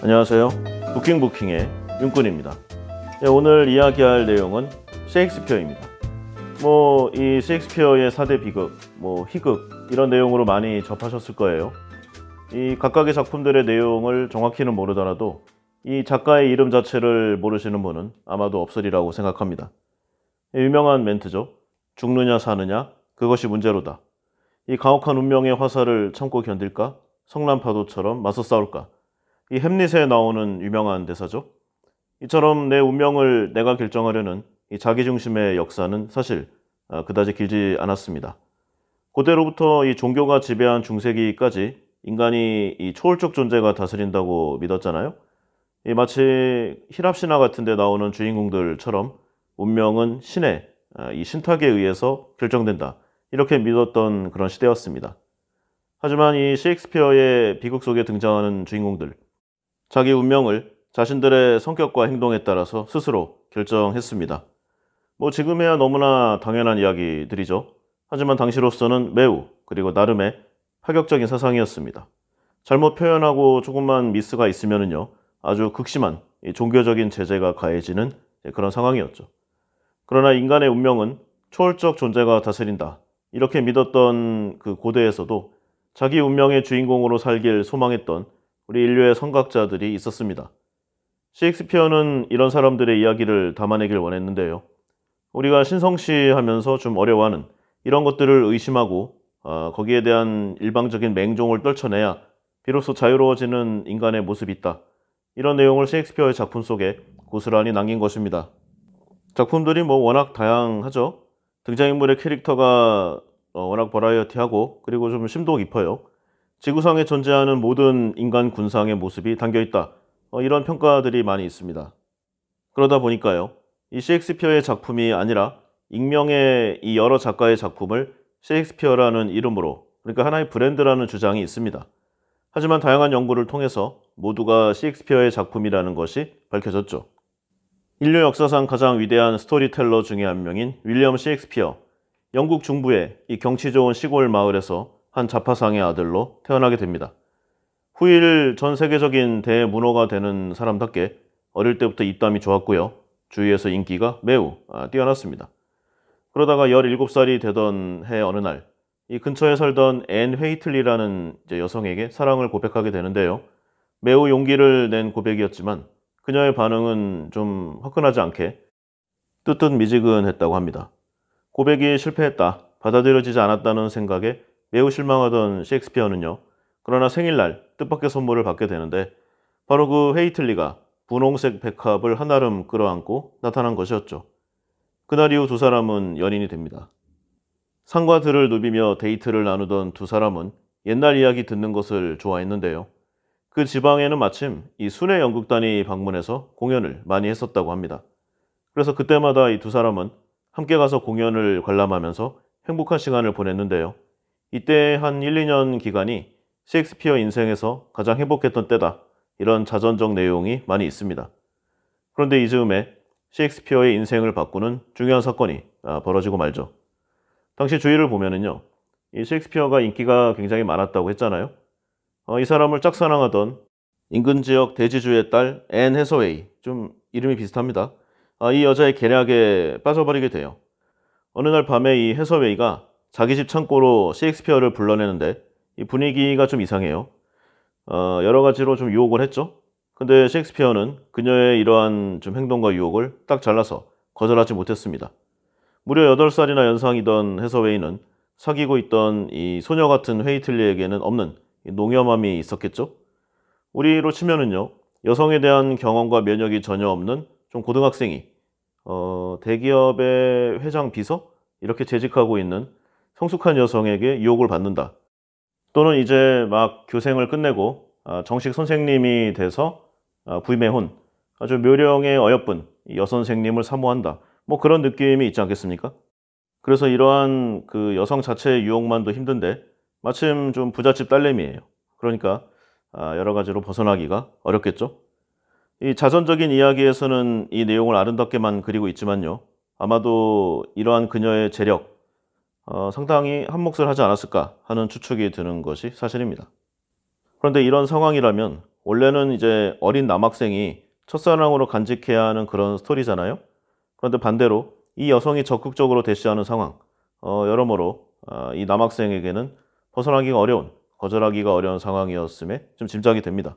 안녕하세요. 부킹부킹의 윤꾼입니다. 네, 오늘 이야기할 내용은 셰익스피어입니다. 뭐 이 셰익스피어의 4대 비극, 뭐 희극 이런 내용으로 많이 접하셨을 거예요. 이 각각의 작품들의 내용을 정확히는 모르더라도 이 작가의 이름 자체를 모르시는 분은 아마도 없으리라고 생각합니다. 예, 유명한 멘트죠. 죽느냐 사느냐 그것이 문제로다. 이강혹한 운명의 화살을 참고 견딜까? 성난 파도처럼 맞서 싸울까? 이 햄릿에 나오는 유명한 대사죠. 이처럼 내 운명을 내가 결정하려는 이 자기중심의 역사는 사실 어, 그다지 길지 않았습니다. 고대로부터 이 종교가 지배한 중세기까지 인간이 이 초월적 존재가 다스린다고 믿었잖아요. 이 마치 히랍 신화 같은 데 나오는 주인공들처럼 운명은 신의 어, 이 신탁에 의해서 결정된다. 이렇게 믿었던 그런 시대였습니다. 하지만 이 셰익스피어의 비극 속에 등장하는 주인공들 자기 운명을 자신들의 성격과 행동에 따라서 스스로 결정했습니다. 뭐 지금에야 너무나 당연한 이야기들이죠. 하지만 당시로서는 매우 그리고 나름의 파격적인 사상이었습니다. 잘못 표현하고 조금만 미스가 있으면요 아주 극심한 종교적인 제재가 가해지는 그런 상황이었죠. 그러나 인간의 운명은 초월적 존재가 다스린다 이렇게 믿었던 그 고대에서도 자기 운명의 주인공으로 살길 소망했던 우리 인류의 선각자들이 있었습니다. 셰익스피어는 이런 사람들의 이야기를 담아내길 원했는데요. 우리가 신성시 하면서 좀 어려워하는 이런 것들을 의심하고 어, 거기에 대한 일방적인 맹종을 떨쳐내야 비로소 자유로워지는 인간의 모습이 있다. 이런 내용을 셰익스피어의 작품 속에 고스란히 남긴 것입니다. 작품들이 뭐 워낙 다양하죠. 등장인물의 캐릭터가 어, 워낙 버라이어티하고 그리고 좀 심도 깊어요. 지구상에 존재하는 모든 인간 군상의 모습이 담겨 있다. 어, 이런 평가들이 많이 있습니다. 그러다 보니까요. 이 셰익스피어의 작품이 아니라 익명의 이 여러 작가의 작품을 셰익스피어라는 이름으로 그러니까 하나의 브랜드라는 주장이 있습니다. 하지만 다양한 연구를 통해서 모두가 셰익스피어의 작품이라는 것이 밝혀졌죠. 인류 역사상 가장 위대한 스토리텔러 중의한 명인 윌리엄 셰익스피어 영국 중부의 이 경치 좋은 시골 마을에서 한 자파상의 아들로 태어나게 됩니다. 후일 전 세계적인 대문호가 되는 사람답게 어릴 때부터 입담이 좋았고요. 주위에서 인기가 매우 아, 뛰어났습니다. 그러다가 17살이 되던 해 어느 날, 이 근처에 살던 앤 헤이틀리라는 여성에게 사랑을 고백하게 되는데요. 매우 용기를 낸 고백이었지만 그녀의 반응은 좀 화끈하지 않게 뜨뜻 미지근했다고 합니다. 고백이 실패했다, 받아들여지지 않았다는 생각에 매우 실망하던 셰익스피어는요. 그러나 생일날 뜻밖의 선물을 받게 되는데 바로 그 헤이틀리가 분홍색 백합을 한아름 끌어안고 나타난 것이었죠. 그날 이후 두 사람은 연인이 됩니다. 상과 들을 누비며 데이트를 나누던 두 사람은 옛날 이야기 듣는 것을 좋아했는데요. 그 지방에는 마침 이 순회 연극단이 방문해서 공연을 많이 했었다고 합니다. 그래서 그때마다 이 두 사람은 함께 가서 공연을 관람하면서 행복한 시간을 보냈는데요. 이때 한 1, 2년 기간이 셰익스피어 인생에서 가장 행복했던 때다. 이런 자전적 내용이 많이 있습니다. 그런데 이 즈음에 셰익스피어의 인생을 바꾸는 중요한 사건이 아, 벌어지고 말죠. 당시 주위를 보면은요. 이 셰익스피어가 인기가 굉장히 많았다고 했잖아요. 어, 이 사람을 짝사랑하던 인근 지역 대지주의 딸 앤 해서웨이 좀 이름이 비슷합니다. 아, 이 여자의 계략에 빠져버리게 돼요. 어느 날 밤에 이 해서웨이가 자기 집 창고로 셰익스피어를 불러내는데 이 분위기가 좀 이상해요. 어, 여러 가지로 좀 유혹을 했죠. 근데 셰익스피어는 그녀의 이러한 좀 행동과 유혹을 딱 잘라서 거절하지 못했습니다. 무려 8살이나 연상이던 해서웨이는 사귀고 있던 이 소녀 같은 헤이틀리에게는 없는 농염함이 있었겠죠? 우리로 치면은요, 여성에 대한 경험과 면역이 전혀 없는 좀 고등학생이, 어, 대기업의 회장 비서? 이렇게 재직하고 있는 성숙한 여성에게 유혹을 받는다. 또는 이제 막 교생을 끝내고 아, 정식 선생님이 돼서 아, 부임해온 아주 묘령의 어여쁜 여선생님을 사모한다. 뭐 그런 느낌이 있지 않겠습니까? 그래서 이러한 그 여성 자체의 유혹만도 힘든데 마침 좀 부잣집 딸내미예요. 그러니까 아, 여러 가지로 벗어나기가 어렵겠죠. 이자선적인 이야기에서는 이 내용을 아름답게만 그리고 있지만요. 아마도 이러한 그녀의 재력, 어, 상당히 한몫을 하지 않았을까 하는 추측이 드는 것이 사실입니다. 그런데 이런 상황이라면 원래는 이제 어린 남학생이 첫사랑으로 간직해야 하는 그런 스토리잖아요. 그런데 반대로 이 여성이 적극적으로 대시하는 상황, 어, 여러모로 어, 이 남학생에게는 벗어나기가 어려운, 거절하기가 어려운 상황이었음에 좀 짐작이 됩니다.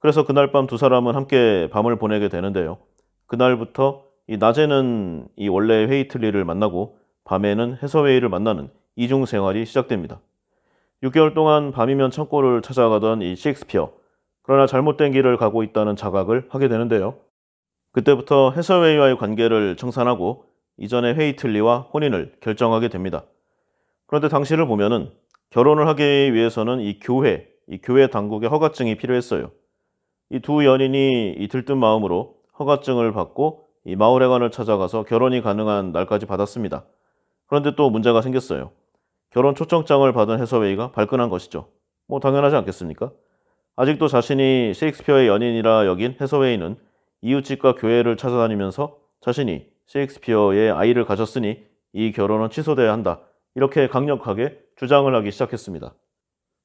그래서 그날 밤 두 사람은 함께 밤을 보내게 되는데요. 그날부터 이 낮에는 이 원래의 헤이틀리를 만나고 밤에는 해서웨이를 만나는 이중 생활이 시작됩니다. 6개월 동안 밤이면 창고를 찾아가던 이 셰익스피어 그러나 잘못된 길을 가고 있다는 자각을 하게 되는데요. 그때부터 해서웨이와의 관계를 청산하고 이전의 헤이틀리와 혼인을 결정하게 됩니다. 그런데 당시를 보면은 결혼을 하기 위해서는 이 교회, 이 교회 당국의 허가증이 필요했어요. 이 두 연인이 이 들뜬 마음으로 허가증을 받고 이 마을회관을 찾아가서 결혼이 가능한 날까지 받았습니다. 그런데 또 문제가 생겼어요. 결혼 초청장을 받은 해서웨이가 발끈한 것이죠. 뭐 당연하지 않겠습니까? 아직도 자신이 셰익스피어의 연인이라 여긴 해서웨이는 이웃집과 교회를 찾아다니면서 자신이 셰익스피어의 아이를 가졌으니 이 결혼은 취소돼야 한다. 이렇게 강력하게 주장을 하기 시작했습니다.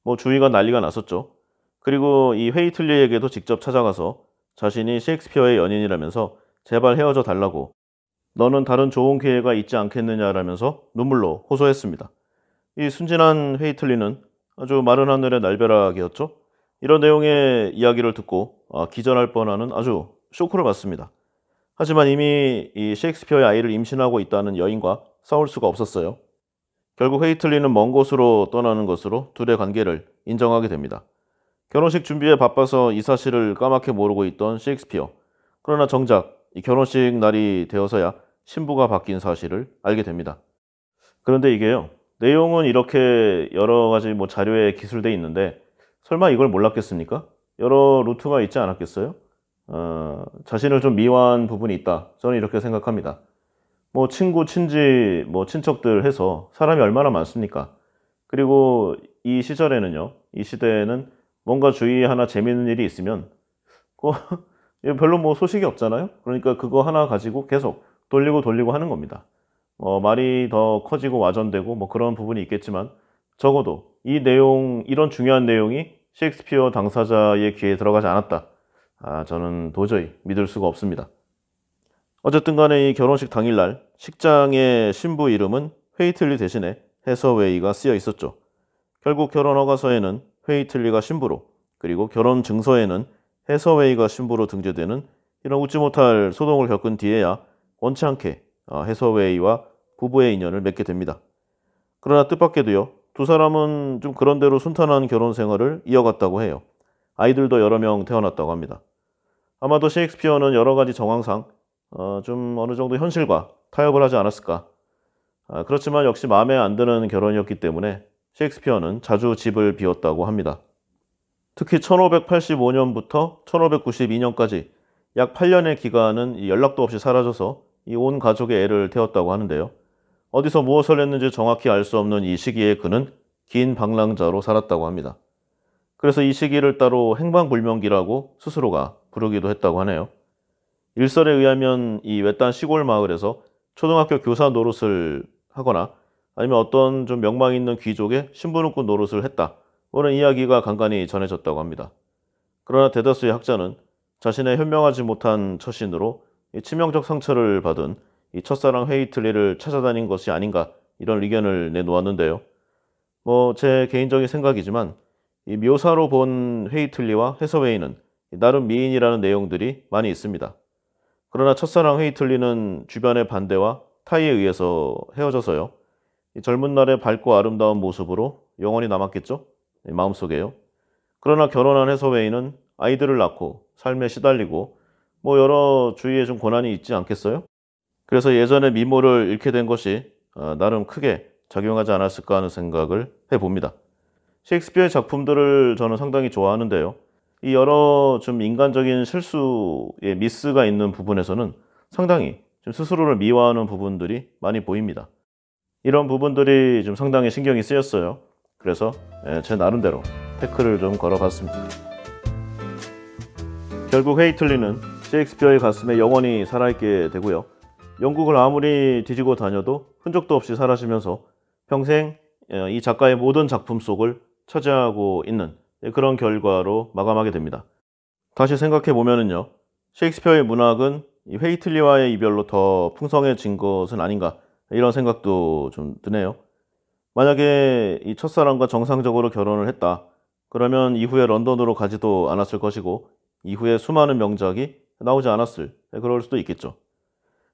뭐 주위가 난리가 났었죠. 그리고 이 헤이틀리에게도 직접 찾아가서 자신이 셰익스피어의 연인이라면서 제발 헤어져 달라고 너는 다른 좋은 기회가 있지 않겠느냐라면서 눈물로 호소했습니다. 이 순진한 헤이틀리는 아주 마른 하늘의 날벼락이었죠. 이런 내용의 이야기를 듣고 아, 기절할 뻔하는 아주 쇼크를 받습니다. 하지만 이미 이 셰익스피어의 아이를 임신하고 있다는 여인과 싸울 수가 없었어요. 결국 헤이틀리는 먼 곳으로 떠나는 것으로 둘의 관계를 인정하게 됩니다. 결혼식 준비에 바빠서 이 사실을 까맣게 모르고 있던 셰익스피어. 그러나 정작 이 결혼식 날이 되어서야 신부가 바뀐 사실을 알게 됩니다. 그런데 이게요. 내용은 이렇게 여러 가지 뭐 자료에 기술되어 있는데 설마 이걸 몰랐겠습니까? 여러 루트가 있지 않았겠어요? 어, 자신을 좀 미화한 부분이 있다. 저는 이렇게 생각합니다. 뭐 친구, 친지, 뭐 친척들 해서 사람이 얼마나 많습니까? 그리고 이 시절에는요, 이 시대에는 뭔가 주위 하나 재밌는 일이 있으면 그 별로 뭐 소식이 없잖아요. 그러니까 그거 하나 가지고 계속 돌리고 돌리고 하는 겁니다. 어, 말이 더 커지고 와전되고 뭐 그런 부분이 있겠지만 적어도 이 내용, 이런 중요한 내용이 셰익스피어 당사자의 귀에 들어가지 않았다. 아, 저는 도저히 믿을 수가 없습니다. 어쨌든 간에 이 결혼식 당일날 식장의 신부 이름은 회이틀리 대신에 해서웨이가 쓰여 있었죠. 결국 결혼 허가서에는 회이틀리가 신부로 그리고 결혼 증서에는 해서웨이가 신부로 등재되는 이런 웃지 못할 소동을 겪은 뒤에야 원치 않게 어, 해서웨이와 부부의 인연을 맺게 됩니다. 그러나 뜻밖에도요. 두 사람은 좀 그런대로 순탄한 결혼 생활을 이어갔다고 해요. 아이들도 여러 명 태어났다고 합니다. 아마도 셰익스피어는 여러 가지 정황상 어, 좀 어느 정도 현실과 타협을 하지 않았을까. 아, 그렇지만 역시 마음에 안 드는 결혼이었기 때문에 셰익스피어는 자주 집을 비웠다고 합니다. 특히 1585년부터 1592년까지 약 8년의 기간은 연락도 없이 사라져서 이온 가족의 애를 태웠다고 하는데요. 어디서 무엇을 했는지 정확히 알 수 없는 이 시기에 그는 긴 방랑자로 살았다고 합니다. 그래서 이 시기를 따로 행방불명기라고 스스로가 부르기도 했다고 하네요. 일설에 의하면 이 외딴 시골 마을에서 초등학교 교사 노릇을 하거나 아니면 어떤 좀 명망 있는 귀족의 신부름꾼 노릇을 했다. 오는 이야기가 간간히 전해졌다고 합니다. 그러나 대다수의 학자는 자신의 현명하지 못한 처신으로 치명적 상처를 받은 이 첫사랑 헤이틀리를 찾아다닌 것이 아닌가 이런 의견을 내놓았는데요. 뭐 제 개인적인 생각이지만 이 묘사로 본 헤이틀리와 해서웨이는 나름 미인이라는 내용들이 많이 있습니다. 그러나 첫사랑 헤이틀리는 주변의 반대와 타이에 의해서 헤어져서요. 이 젊은 날의 밝고 아름다운 모습으로 영원히 남았겠죠? 마음속에요. 그러나 결혼한 해서웨이는 아이들을 낳고 삶에 시달리고 뭐 여러 주위에 좀 고난이 있지 않겠어요? 그래서 예전에 미모를 잃게 된 것이 어, 나름 크게 작용하지 않았을까 하는 생각을 해봅니다. 셰익스피어의 작품들을 저는 상당히 좋아하는데요. 이 여러 좀 인간적인 실수의 미스가 있는 부분에서는 상당히 좀 스스로를 미화하는 부분들이 많이 보입니다. 이런 부분들이 좀 상당히 신경이 쓰였어요. 그래서 예, 제 나름대로 태클을 좀 걸어봤습니다. 결국 헤이틀리는 셰익스피어의 가슴에 영원히 살아있게 되고요. 영국을 아무리 뒤지고 다녀도 흔적도 없이 사라지면서 평생 어, 이 작가의 모든 작품 속을 차지하고 있는 네, 그런 결과로 마감하게 됩니다. 다시 생각해 보면요 셰익스피어의 문학은 헤이틀리와의 이별로 더 풍성해진 것은 아닌가 이런 생각도 좀 드네요. 만약에 이 첫사랑과 정상적으로 결혼을 했다. 그러면 이후에 런던으로 가지도 않았을 것이고 이후에 수많은 명작이 나오지 않았을 그럴 수도 있겠죠.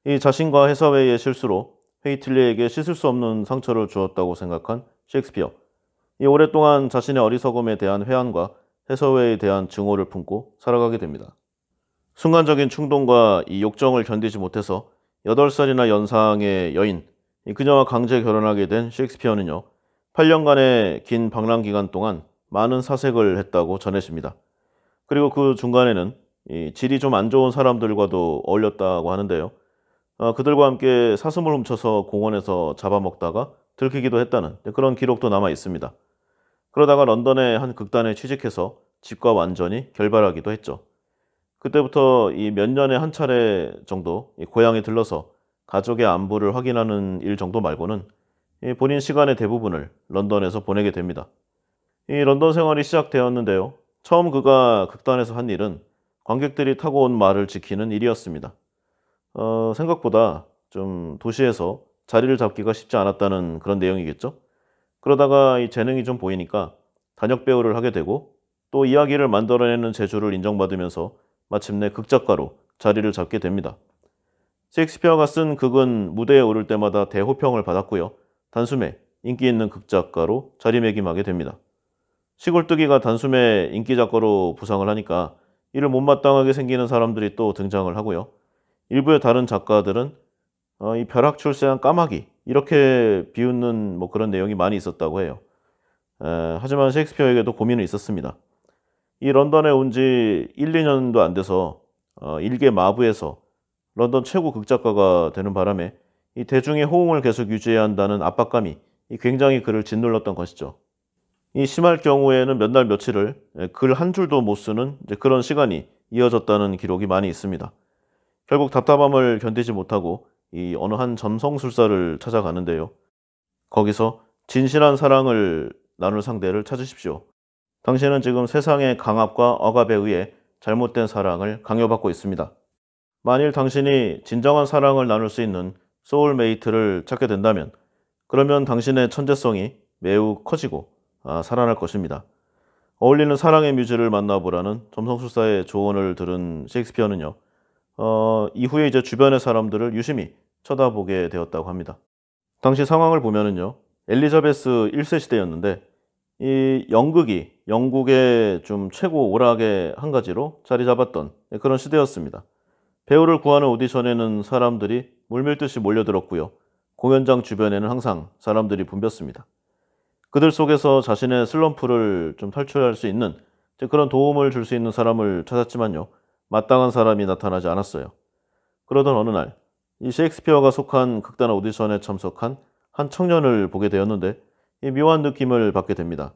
이 자신과 해사회의 실수로 헤이틀리에게 씻을 수 없는 상처를 주었다고 생각한 셰익스피어. 이 오랫동안 자신의 어리석음에 대한 회한과 해서회에 대한 증오를 품고 살아가게 됩니다. 순간적인 충동과 이 욕정을 견디지 못해서 8살이나 연상의 여인, 그녀와 강제 결혼하게 된 셰익스피어는요, 8년간의 긴 방랑 기간 동안 많은 사색을 했다고 전해집니다. 그리고 그 중간에는 이 질이 좀 안 좋은 사람들과도 어울렸다고 하는데요. 어, 그들과 함께 사슴을 훔쳐서 공원에서 잡아먹다가 들키기도 했다는 네, 그런 기록도 남아 있습니다. 그러다가 런던의 한 극단에 취직해서 집과 완전히 결별하기도 했죠. 그때부터 이 몇 년에 한 차례 정도 고향에 들러서 가족의 안부를 확인하는 일 정도 말고는 본인 시간의 대부분을 런던에서 보내게 됩니다. 이 런던 생활이 시작되었는데요. 처음 그가 극단에서 한 일은 관객들이 타고 온 말을 지키는 일이었습니다. 어, 생각보다 좀 도시에서 자리를 잡기가 쉽지 않았다는 그런 내용이겠죠. 그러다가 이 재능이 좀 보이니까 단역 배우를 하게 되고 또 이야기를 만들어내는 재주를 인정받으면서 마침내 극작가로 자리를 잡게 됩니다. 셰익스피어가 쓴 극은 무대에 오를 때마다 대호평을 받았고요. 단숨에 인기 있는 극작가로 자리매김하게 됩니다. 시골뜨기가 단숨에 인기작가로 부상을 하니까 이를 못마땅하게 생기는 사람들이 또 등장을 하고요. 일부의 다른 작가들은 어, 이 벼락 출세한 까마귀 이렇게 비웃는 뭐 그런 내용이 많이 있었다고 해요. 에, 하지만 셰익스피어에게도 고민이 있었습니다. 이 런던에 온 지 1, 2년도 안 돼서 어, 일개 마부에서 런던 최고 극작가가 되는 바람에 이 대중의 호응을 계속 유지해야 한다는 압박감이 굉장히 그를 짓눌렀던 것이죠. 이 심할 경우에는 몇 날 며칠을 예, 글한 줄도 못 쓰는 그런 시간이 이어졌다는 기록이 많이 있습니다. 결국 답답함을 견디지 못하고 이 어느 한 점성술사를 찾아가는데요. 거기서 진실한 사랑을 나눌 상대를 찾으십시오. 당신은 지금 세상의 강압과 억압에 의해 잘못된 사랑을 강요받고 있습니다. 만일 당신이 진정한 사랑을 나눌 수 있는 소울메이트를 찾게 된다면 그러면 당신의 천재성이 매우 커지고 아, 살아날 것입니다. 어울리는 사랑의 뮤즈를 만나보라는 점성술사의 조언을 들은 셰익스피어는요. 어, 이후에 이제 주변의 사람들을 유심히 쳐다보게 되었다고 합니다. 당시 상황을 보면은요. 엘리자베스 1세 시대였는데 이 연극이 영국의 좀 최고 오락의 한 가지로 자리 잡았던 그런 시대였습니다. 배우를 구하는 오디션에는 사람들이 물밀듯이 몰려들었고요. 공연장 주변에는 항상 사람들이 붐볐습니다. 그들 속에서 자신의 슬럼프를 좀 탈출할 수 있는 그런 도움을 줄 수 있는 사람을 찾았지만요. 마땅한 사람이 나타나지 않았어요. 그러던 어느 날, 이 셰익스피어가 속한 극단 오디션에 참석한 한 청년을 보게 되었는데 이 묘한 느낌을 받게 됩니다.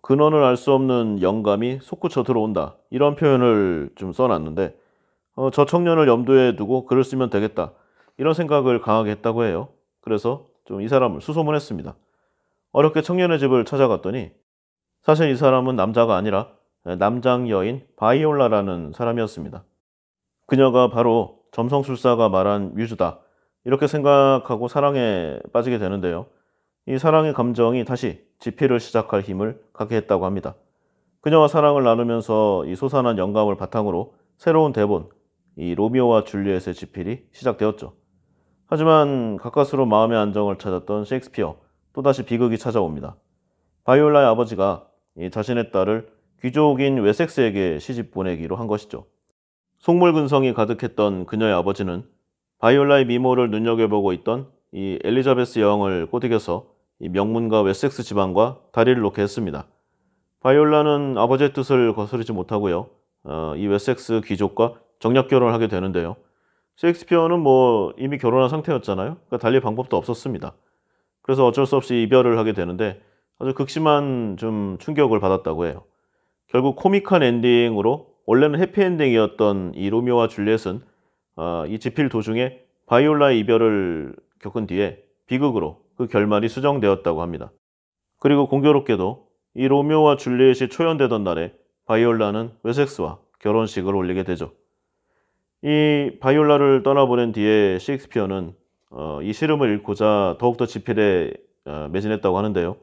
근원을 알 수 없는 영감이 솟구쳐 들어온다. 이런 표현을 좀 써놨는데 어, 저 청년을 염두에 두고 글을 쓰면 되겠다. 이런 생각을 강하게 했다고 해요. 그래서 좀 이 사람을 수소문했습니다. 어렵게 청년의 집을 찾아갔더니 사실 이 사람은 남자가 아니라 남장 여인 바이올라라는 사람이었습니다. 그녀가 바로 점성술사가 말한 뮤즈다 이렇게 생각하고 사랑에 빠지게 되는데요. 이 사랑의 감정이 다시 지필을 시작할 힘을 갖게 했다고 합니다. 그녀와 사랑을 나누면서 이 소산한 영감을 바탕으로 새로운 대본, 이 로미오와 줄리엣의 지필이 시작되었죠. 하지만 가까스로 마음의 안정을 찾았던 셰익스피어, 또다시 비극이 찾아옵니다. 바이올라의 아버지가 자신의 딸을 귀족인 웨섹스에게 시집 보내기로 한 것이죠. 속물근성이 가득했던 그녀의 아버지는 바이올라의 미모를 눈여겨보고 있던 이 엘리자베스 여왕을 꼬드겨서 명문가 웨섹스 집안과 다리를 놓게 했습니다. 바이올라는 아버지의 뜻을 거스르지 못하고요. 어, 이 웨섹스 귀족과 정략 결혼을 하게 되는데요. 셰익스피어는 뭐 이미 결혼한 상태였잖아요. 그러니까 달리 방법도 없었습니다. 그래서 어쩔 수 없이 이별을 하게 되는데 아주 극심한 좀 충격을 받았다고 해요. 결국 코믹한 엔딩으로 원래는 해피엔딩이었던 이 로미오와 줄리엣은 아, 이 지필 도중에 바이올라의 이별을 겪은 뒤에 비극으로 그 결말이 수정되었다고 합니다. 그리고 공교롭게도 이 로미오와 줄리엣이 초연되던 날에 바이올라는 웨섹스와 결혼식을 올리게 되죠. 이 바이올라를 떠나보낸 뒤에 셰익스피어는 어, 이실험을 읽고자 더욱더 집필에 어, 매진했다고 하는데요.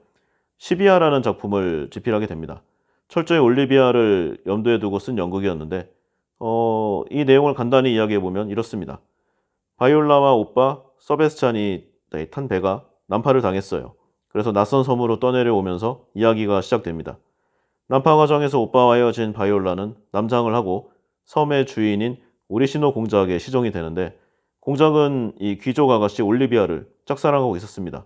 시비아라는 작품을 집필하게 됩니다. 철저히 올리비아를 염두에 두고 쓴 연극이었는데 어, 이 내용을 간단히 이야기해보면 이렇습니다. 바이올라와 오빠 서베스찬이 네, 탄 배가 난파를 당했어요. 그래서 낯선 섬으로 떠내려오면서 이야기가 시작됩니다. 난파 과정에서 오빠와 헤어진 바이올라는 남장을 하고 섬의 주인인 우리시노공작의 시종이 되는데 공작은 이 귀족 아가씨 올리비아를 짝사랑하고 있었습니다.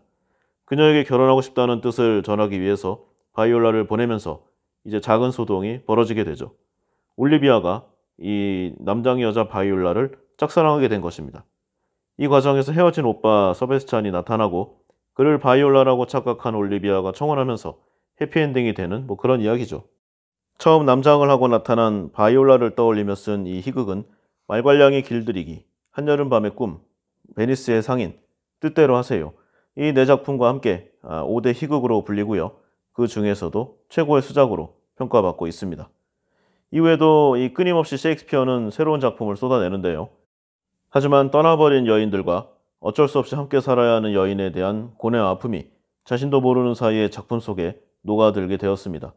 그녀에게 결혼하고 싶다는 뜻을 전하기 위해서 바이올라를 보내면서 이제 작은 소동이 벌어지게 되죠. 올리비아가 이 남장의 여자 바이올라를 짝사랑하게 된 것입니다. 이 과정에서 헤어진 오빠 서베스찬이 나타나고 그를 바이올라라고 착각한 올리비아가 청혼하면서 해피엔딩이 되는 뭐 그런 이야기죠. 처음 남장을 하고 나타난 바이올라를 떠올리며 쓴 이 희극은 말괄량이 길들이기, 한여름밤의 꿈, 베니스의 상인, 뜻대로 하세요. 이 네 작품과 함께 5대 아, 희극으로 불리고요. 그 중에서도 최고의 수작으로 평가받고 있습니다. 이외에도 이 끊임없이 셰익스피어는 새로운 작품을 쏟아내는데요. 하지만 떠나버린 여인들과 어쩔 수 없이 함께 살아야 하는 여인에 대한 고뇌와 아픔이 자신도 모르는 사이에 작품 속에 녹아들게 되었습니다.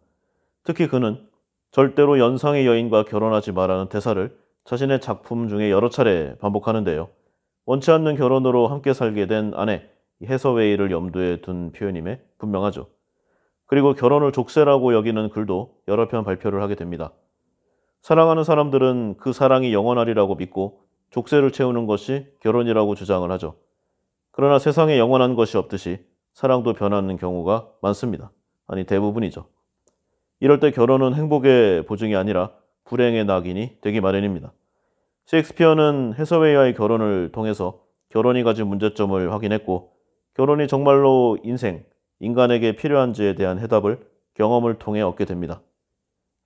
특히 그는 절대로 연상의 여인과 결혼하지 말라는 대사를 자신의 작품 중에 여러 차례 반복하는데요. 원치 않는 결혼으로 함께 살게 된 아내 해서웨이를 염두에 둔 표현임에 분명하죠. 그리고 결혼을 족쇄라고 여기는 글도 여러 편 발표를 하게 됩니다. 사랑하는 사람들은 그 사랑이 영원하리라고 믿고 족쇄를 채우는 것이 결혼이라고 주장을 하죠. 그러나 세상에 영원한 것이 없듯이 사랑도 변하는 경우가 많습니다. 아니 대부분이죠. 이럴 때 결혼은 행복의 보증이 아니라 불행의 낙인이 되기 마련입니다. 셰익스피어는 해서웨이와의 결혼을 통해서 결혼이 가진 문제점을 확인했고 결혼이 정말로 인생, 인간에게 필요한지에 대한 해답을 경험을 통해 얻게 됩니다.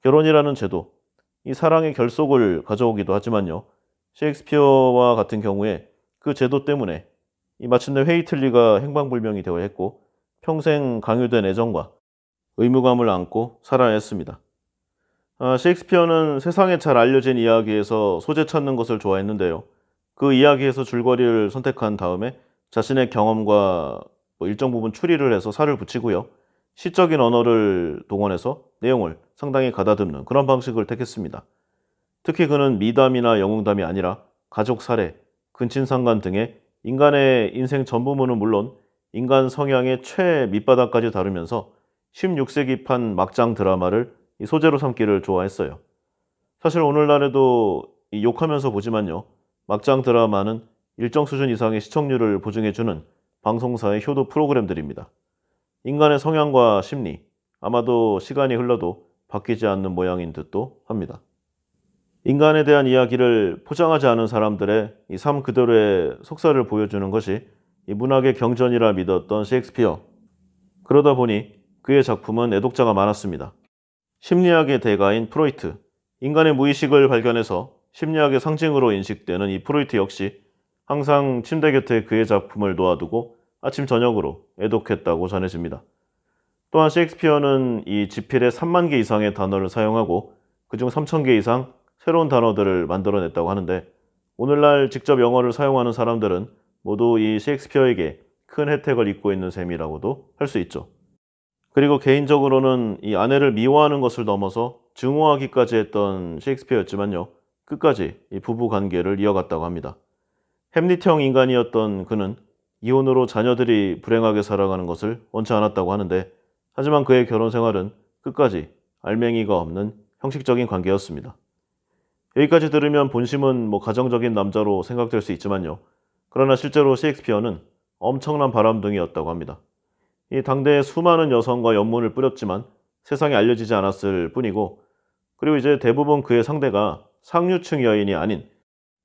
결혼이라는 제도, 이 사랑의 결속을 가져오기도 하지만요. 셰익스피어와 같은 경우에 그 제도 때문에 이 마침내 헤이틀리가 행방불명이 되어 했고 평생 강요된 애정과 의무감을 안고 살아야 했습니다. 어, 셰익스피어는 세상에 잘 알려진 이야기에서 소재 찾는 것을 좋아했는데요. 그 이야기에서 줄거리를 선택한 다음에 자신의 경험과 뭐 일정 부분 추리를 해서 살을 붙이고요. 시적인 언어를 동원해서 내용을 상당히 가다듬는 그런 방식을 택했습니다. 특히 그는 미담이나 영웅담이 아니라 가족 사례, 근친상간 등의 인간의 인생 전부문은 물론 인간 성향의 최 밑바닥까지 다루면서 16세기판 막장 드라마를 이 소재로 삼기를 좋아했어요. 사실 오늘날에도 욕하면서 보지만요. 막장 드라마는 일정 수준 이상의 시청률을 보증해주는 방송사의 효도 프로그램들입니다. 인간의 성향과 심리, 아마도 시간이 흘러도 바뀌지 않는 모양인 듯도 합니다. 인간에 대한 이야기를 포장하지 않은 사람들의 이 삶 그대로의 속사를 보여주는 것이 이 문학의 경전이라 믿었던 셰익스피어. 그러다 보니 그의 작품은 애독자가 많았습니다. 심리학의 대가인 프로이트, 인간의 무의식을 발견해서 심리학의 상징으로 인식되는 이 프로이트 역시 항상 침대 곁에 그의 작품을 놓아두고 아침 저녁으로 애독했다고 전해집니다. 또한 셰익스피어는 이 지필에 3만 개 이상의 단어를 사용하고 그중 3천 개 이상 새로운 단어들을 만들어냈다고 하는데 오늘날 직접 영어를 사용하는 사람들은 모두 이 셰익스피어에게 큰 혜택을 입고 있는 셈이라고도 할 수 있죠. 그리고 개인적으로는 이 아내를 미워하는 것을 넘어서 증오하기까지 했던 셰익스피어였지만요. 끝까지 이 부부 관계를 이어갔다고 합니다. 햄릿형 인간이었던 그는 이혼으로 자녀들이 불행하게 살아가는 것을 원치 않았다고 하는데 하지만 그의 결혼 생활은 끝까지 알맹이가 없는 형식적인 관계였습니다. 여기까지 들으면 본심은 뭐 가정적인 남자로 생각될 수 있지만요. 그러나 실제로 셰익스피어는 엄청난 바람둥이였다고 합니다. 이당대의 수많은 여성과 연문을 뿌렸지만 세상에 알려지지 않았을 뿐이고 그리고 이제 대부분 그의 상대가 상류층 여인이 아닌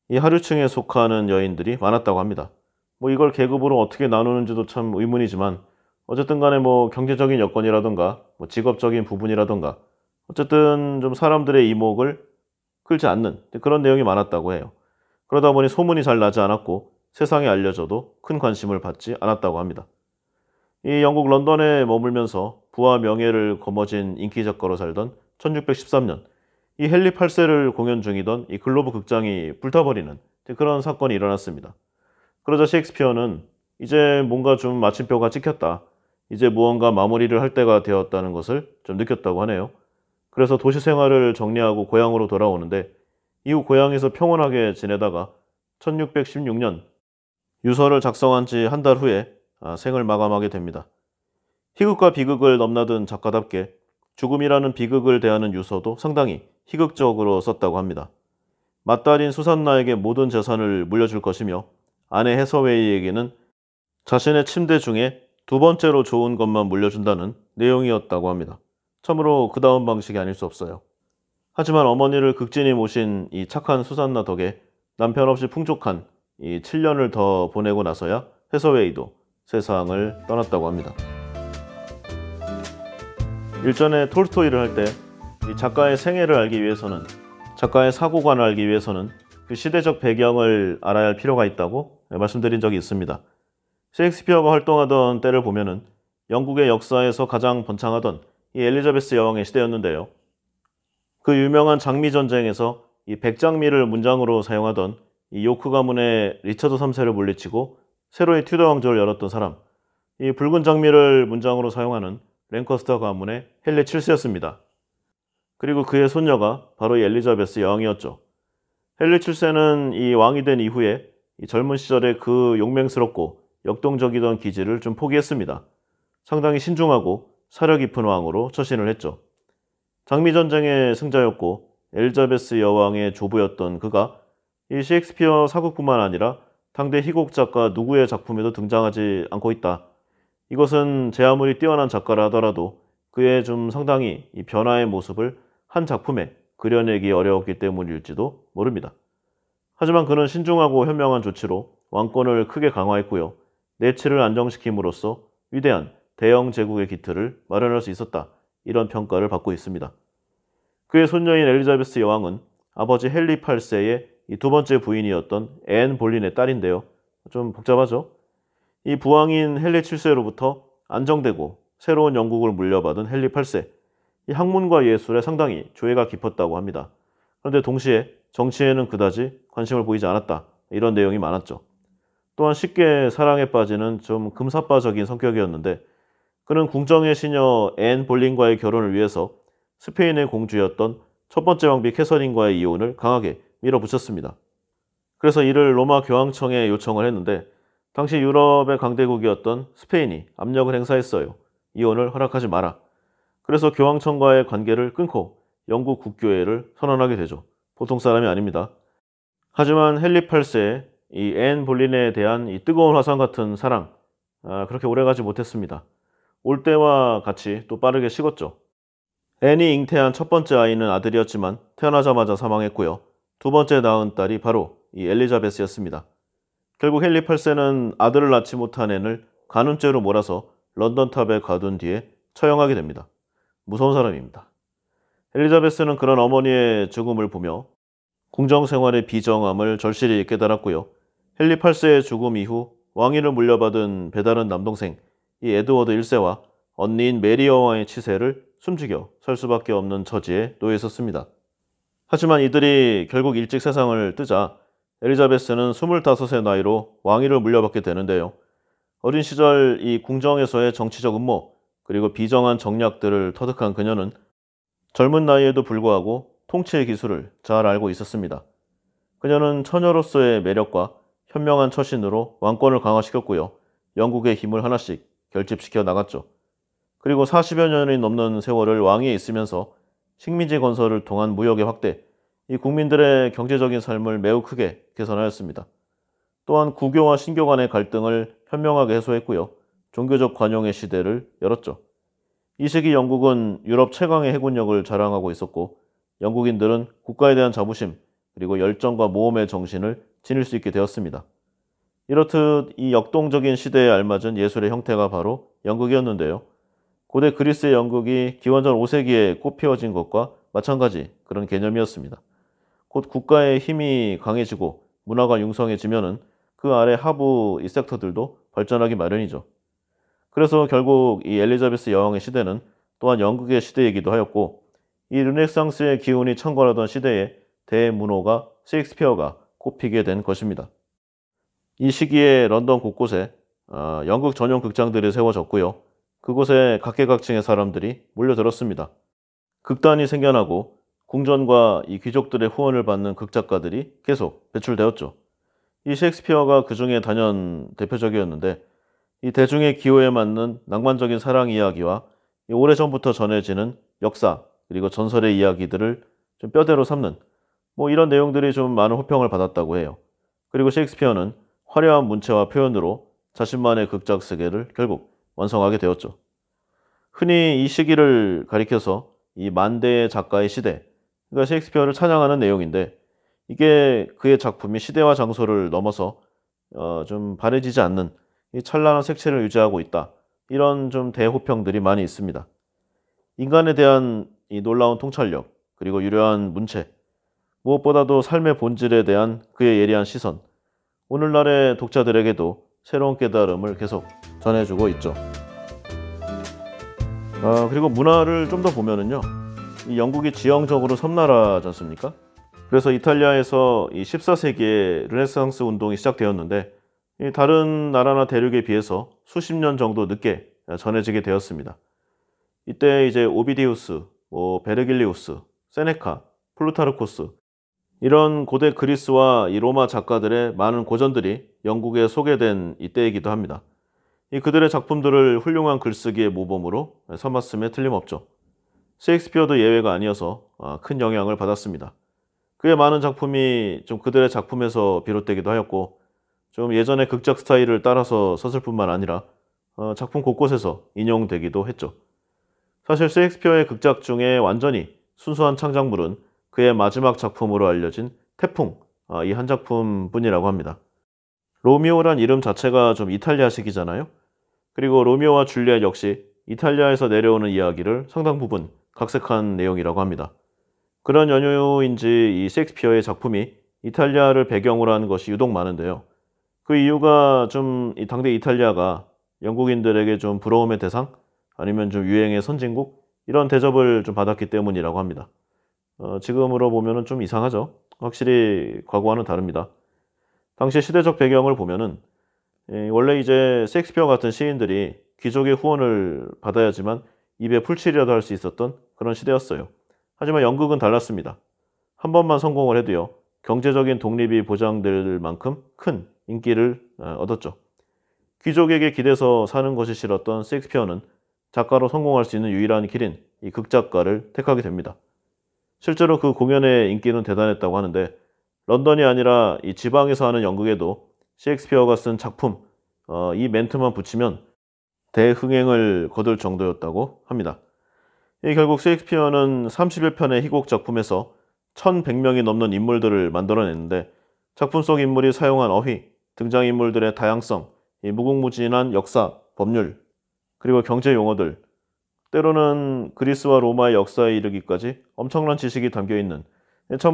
이 하류층에 속하는 여인들이 많았다고 합니다. 뭐 이걸 계급으로 어떻게 나누는지도 참 의문이지만 어쨌든 간에 뭐 경제적인 여건이라든가 뭐 직업적인 부분이라든가 어쨌든 좀 사람들의 이목을 끌지 않는 그런 내용이 많았다고 해요. 그러다 보니 소문이 잘 나지 않았고 세상에 알려져도 큰 관심을 받지 않았다고 합니다. 이 영국 런던에 머물면서 부와 명예를 거머쥔 인기 작가로 살던 1613년 이 헨리 8세를 공연 중이던 이 글로브 극장이 불타버리는 그런 사건이 일어났습니다. 그러자 셰익스피어는 이제 뭔가 좀 마침표가 찍혔다. 이제 무언가 마무리를 할 때가 되었다는 것을 좀 느꼈다고 하네요. 그래서 도시 생활을 정리하고 고향으로 돌아오는데 이후 고향에서 평온하게 지내다가 1616년 유서를 작성한 지 한 달 후에 아, 생을 마감하게 됩니다. 희극과 비극을 넘나든 작가답게 죽음이라는 비극을 대하는 유서도 상당히 희극적으로 썼다고 합니다. 맏딸인 수산나에게 모든 재산을 물려줄 것이며 아내 해서웨이에게는 자신의 침대 중에 두 번째로 좋은 것만 물려준다는 내용이었다고 합니다. 참으로 그다음 방식이 아닐 수 없어요. 하지만 어머니를 극진히 모신 이 착한 수산나 덕에 남편 없이 풍족한 이 7년을 더 보내고 나서야 해서웨이도 세상을 떠났다고 합니다. 일전에 톨스토이를 할 때 작가의 생애를 알기 위해서는 작가의 사고관을 알기 위해서는 그 시대적 배경을 알아야 할 필요가 있다고 말씀드린 적이 있습니다. 셰익스피어가 활동하던 때를 보면은 영국의 역사에서 가장 번창하던 이 엘리자베스 여왕의 시대였는데요. 그 유명한 장미 전쟁에서 이 백장미를 문장으로 사용하던 이 요크 가문의 리처드 3세를 물리치고 새로이 튜더 왕조를 열었던 사람, 이 붉은 장미를 문장으로 사용하는 랭커스터 가문의 헨리 7세였습니다. 그리고 그의 손녀가 바로 이 엘리자베스 여왕이었죠. 헨리 7세는 이 왕이 된 이후에 이 젊은 시절에 그 용맹스럽고 역동적이던 기질을 좀 포기했습니다. 상당히 신중하고 사려 깊은 왕으로 처신을 했죠. 장미전쟁의 승자였고 엘자베스 리 여왕의 조부였던 그가 이 셰익스피어 사극뿐만 아니라 당대 희곡 작가 누구의 작품에도 등장하지 않고 있다. 이것은 제 아무리 뛰어난 작가라 하더라도 그의 좀 상당히 이 변화의 모습을 한 작품에 그려내기 어려웠기 때문일지도 모릅니다. 하지만 그는 신중하고 현명한 조치로 왕권을 크게 강화했고요. 내치를 안정시킴으로써 위대한 대영 제국의 기틀을 마련할 수 있었다. 이런 평가를 받고 있습니다. 그의 손녀인 엘리자베스 여왕은 아버지 헨리 8세의 이두 번째 부인이었던 앤 볼린의 딸인데요. 좀 복잡하죠? 이 부왕인 헨리 7세로부터 안정되고 새로운 영국을 물려받은 헨리 8세. 이 학문과 예술에 상당히 조예가 깊었다고 합니다. 그런데 동시에 정치에는 그다지 관심을 보이지 않았다. 이런 내용이 많았죠. 또한 쉽게 사랑에 빠지는 좀 금사빠적인 성격이었는데 그는 궁정의 시녀 앤 볼린과의 결혼을 위해서 스페인의 공주였던 첫 번째 왕비 캐서린과의 이혼을 강하게 밀어붙였습니다. 그래서 이를 로마 교황청에 요청을 했는데 당시 유럽의 강대국이었던 스페인이 압력을 행사했어요. 이혼을 허락하지 마라. 그래서 교황청과의 관계를 끊고 영국 국교회를 선언하게 되죠. 보통 사람이 아닙니다. 하지만 헨리 8세의 이앤 볼린에 대한 이 뜨거운 화상 같은 사랑 아, 그렇게 오래가지 못했습니다. 올 때와 같이 또 빠르게 식었죠. 앤이 잉태한 첫 번째 아이는 아들이었지만 태어나자마자 사망했고요. 두 번째 낳은 딸이 바로 이 엘리자베스였습니다. 결국 헨리 8세는 아들을 낳지 못한 앤을 가운죄로 몰아서 런던탑에 가둔 뒤에 처형하게 됩니다. 무서운 사람입니다. 엘리자베스는 그런 어머니의 죽음을 보며 궁정 생활의 비정함을 절실히 깨달았고요. 헨리 8세의 죽음 이후 왕위를 물려받은 배다른 남동생 이 에드워드 1세와 언니인 메리 여왕의 치세를 숨죽여 설 수밖에 없는 처지에 놓여 있었습니다. 하지만 이들이 결국 일찍 세상을 뜨자 엘리자베스는 25의 나이로 왕위를 물려받게 되는데요. 어린 시절 이 궁정에서의 정치적 음모 그리고 비정한 정략들을 터득한 그녀는 젊은 나이에도 불구하고 통치의 기술을 잘 알고 있었습니다. 그녀는 처녀로서의 매력과 현명한 처신으로 왕권을 강화시켰고요. 영국의 힘을 하나씩 결집시켜 나갔죠. 그리고 40여 년이 넘는 세월을 왕위에 있으면서 식민지 건설을 통한 무역의 확대, 이 국민들의 경제적인 삶을 매우 크게 개선하였습니다. 또한 국교와 신교 간의 갈등을 현명하게 해소했고요. 종교적 관용의 시대를 열었죠. 이 시기 영국은 유럽 최강의 해군력을 자랑하고 있었고 영국인들은 국가에 대한 자부심 그리고 열정과 모험의 정신을 지닐 수 있게 되었습니다. 이렇듯 이 역동적인 시대에 알맞은 예술의 형태가 바로 연극이었는데요. 고대 그리스의 연극이 기원전 5세기에 꽃피워진 것과 마찬가지 그런 개념이었습니다. 곧 국가의 힘이 강해지고 문화가 융성해지면은 그 아래 하부 이 섹터들도 발전하기 마련이죠. 그래서 결국 이 엘리자베스 여왕의 시대는 또한 연극의 시대이기도 하였고 이 르네상스의 기운이 창궐하던 시대에 대문호가 셰익스피어가 꽃피게된 것입니다. 이 시기에 런던 곳곳에 어, 연극 전용 극장들이 세워졌고요. 그곳에 각계각층의 사람들이 몰려들었습니다. 극단이 생겨나고 궁전과 이 귀족들의 후원을 받는 극작가들이 계속 배출되었죠. 이 셰익스피어가 그 중에 단연 대표적이었는데 이 대중의 기호에 맞는 낭만적인 사랑 이야기와 오래전부터 전해지는 역사 그리고 전설의 이야기들을 좀 뼈대로 삼는 뭐 이런 내용들이 좀 많은 호평을 받았다고 해요. 그리고 셰익스피어는 화려한 문체와 표현으로 자신만의 극작 세계를 결국 완성하게 되었죠. 흔히 이 시기를 가리켜서 이 만대의 작가의 시대, 그러니까 셰익스피어를 찬양하는 내용인데 이게 그의 작품이 시대와 장소를 넘어서 어, 좀 바래지지 않는 이 찬란한 색채를 유지하고 있다. 이런 좀 대호평들이 많이 있습니다. 인간에 대한 이 놀라운 통찰력, 그리고 유려한 문체, 무엇보다도 삶의 본질에 대한 그의 예리한 시선, 오늘날의 독자들에게도 새로운 깨달음을 계속 전해주고 있죠. 아, 그리고 문화를 좀 더 보면은요. 영국이 지형적으로 섬나라지 않습니까? 그래서 이탈리아에서 이 14세기에 르네상스 운동이 시작되었는데 다른 나라나 대륙에 비해서 수십 년 정도 늦게 전해지게 되었습니다. 이때 이제 오비디우스, 뭐 베르길리우스, 세네카, 플루타르코스 이런 고대 그리스와 이 로마 작가들의 많은 고전들이 영국에 소개된 이때이기도 합니다. 이 그들의 작품들을 훌륭한 글쓰기의 모범으로 삼았음에 틀림없죠. 셰익스피어도 예외가 아니어서 아, 큰 영향을 받았습니다. 그의 많은 작품이 좀 그들의 작품에서 비롯되기도 하였고 좀 예전의 극작 스타일을 따라서 썼을 뿐만 아니라 어, 작품 곳곳에서 인용되기도 했죠. 사실 셰익스피어의 극작 중에 완전히 순수한 창작물은 그의 마지막 작품으로 알려진 태풍 아, 이한 작품뿐이라고 합니다. 로미오란 이름 자체가 좀 이탈리아식이잖아요. 그리고 로미오와 줄리엣 역시 이탈리아에서 내려오는 이야기를 상당 부분 각색한 내용이라고 합니다. 그런 연유인지 이 셰익스피어의 작품이 이탈리아를 배경으로 하는 것이 유독 많은데요. 그 이유가 좀 당대 이탈리아가 영국인들에게 좀 부러움의 대상 아니면 좀 유행의 선진국 이런 대접을 좀 받았기 때문이라고 합니다. 어, 지금으로 보면좀 이상하죠. 확실히 과거와는 다릅니다. 당시 시대적 배경을 보면은 예, 원래 이제 셰익스피어 같은 시인들이 귀족의 후원을 받아야지만 입에 풀칠이라도 할 수 있었던 그런 시대였어요. 하지만 연극은 달랐습니다. 한 번만 성공을 해도요. 경제적인 독립이 보장될 만큼 큰 인기를 어, 얻었죠. 귀족에게 기대서 사는 것이 싫었던 셰익스피어는 작가로 성공할 수 있는 유일한 길인 이 극작가를 택하게 됩니다. 실제로 그 공연의 인기는 대단했다고 하는데 런던이 아니라 이 지방에서 하는 연극에도 셰익스피어가 쓴 작품 어, 이 멘트만 붙이면 대흥행을 거둘 정도였다고 합니다. 결국 셰익스피어는 31편의 희곡 작품에서 1100명이 넘는 인물들을 만들어냈는데 작품 속 인물이 사용한 어휘, 등장인물들의 다양성, 무궁무진한 역사, 법률, 그리고 경제 용어들 때로는 그리스와 로마의 역사에 이르기까지 엄청난 지식이 담겨 있는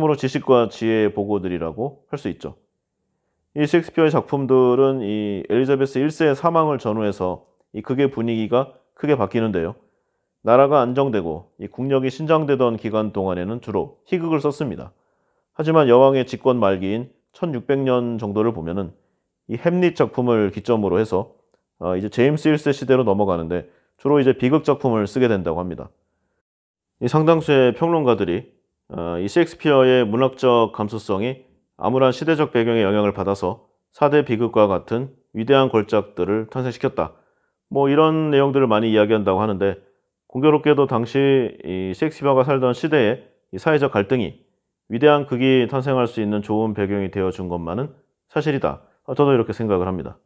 참으로 지식과 지혜의 보고들이라고 할 수 있죠. 이 셰익스피어의 작품들은 이 엘리자베스 1세의 사망을 전후해서 이 극의 분위기가 크게 바뀌는데요. 나라가 안정되고 이 국력이 신장되던 기간 동안에는 주로 희극을 썼습니다. 하지만 여왕의 집권 말기인 1600년 정도를 보면은 이 햄릿 작품을 기점으로 해서 어, 이제 제임스 1세 시대로 넘어가는데 주로 이제 비극 작품을 쓰게 된다고 합니다. 이 상당수의 평론가들이 어, 이 셰익스피어의 문학적 감수성이 암울한 시대적 배경의 영향을 받아서 4대 비극과 같은 위대한 걸작들을 탄생시켰다. 뭐 이런 내용들을 많이 이야기한다고 하는데 공교롭게도 당시 이 셰익스피어가 살던 시대에 이 사회적 갈등이 위대한 극이 탄생할 수 있는 좋은 배경이 되어준 것만은 사실이다. 저도 이렇게 생각을 합니다.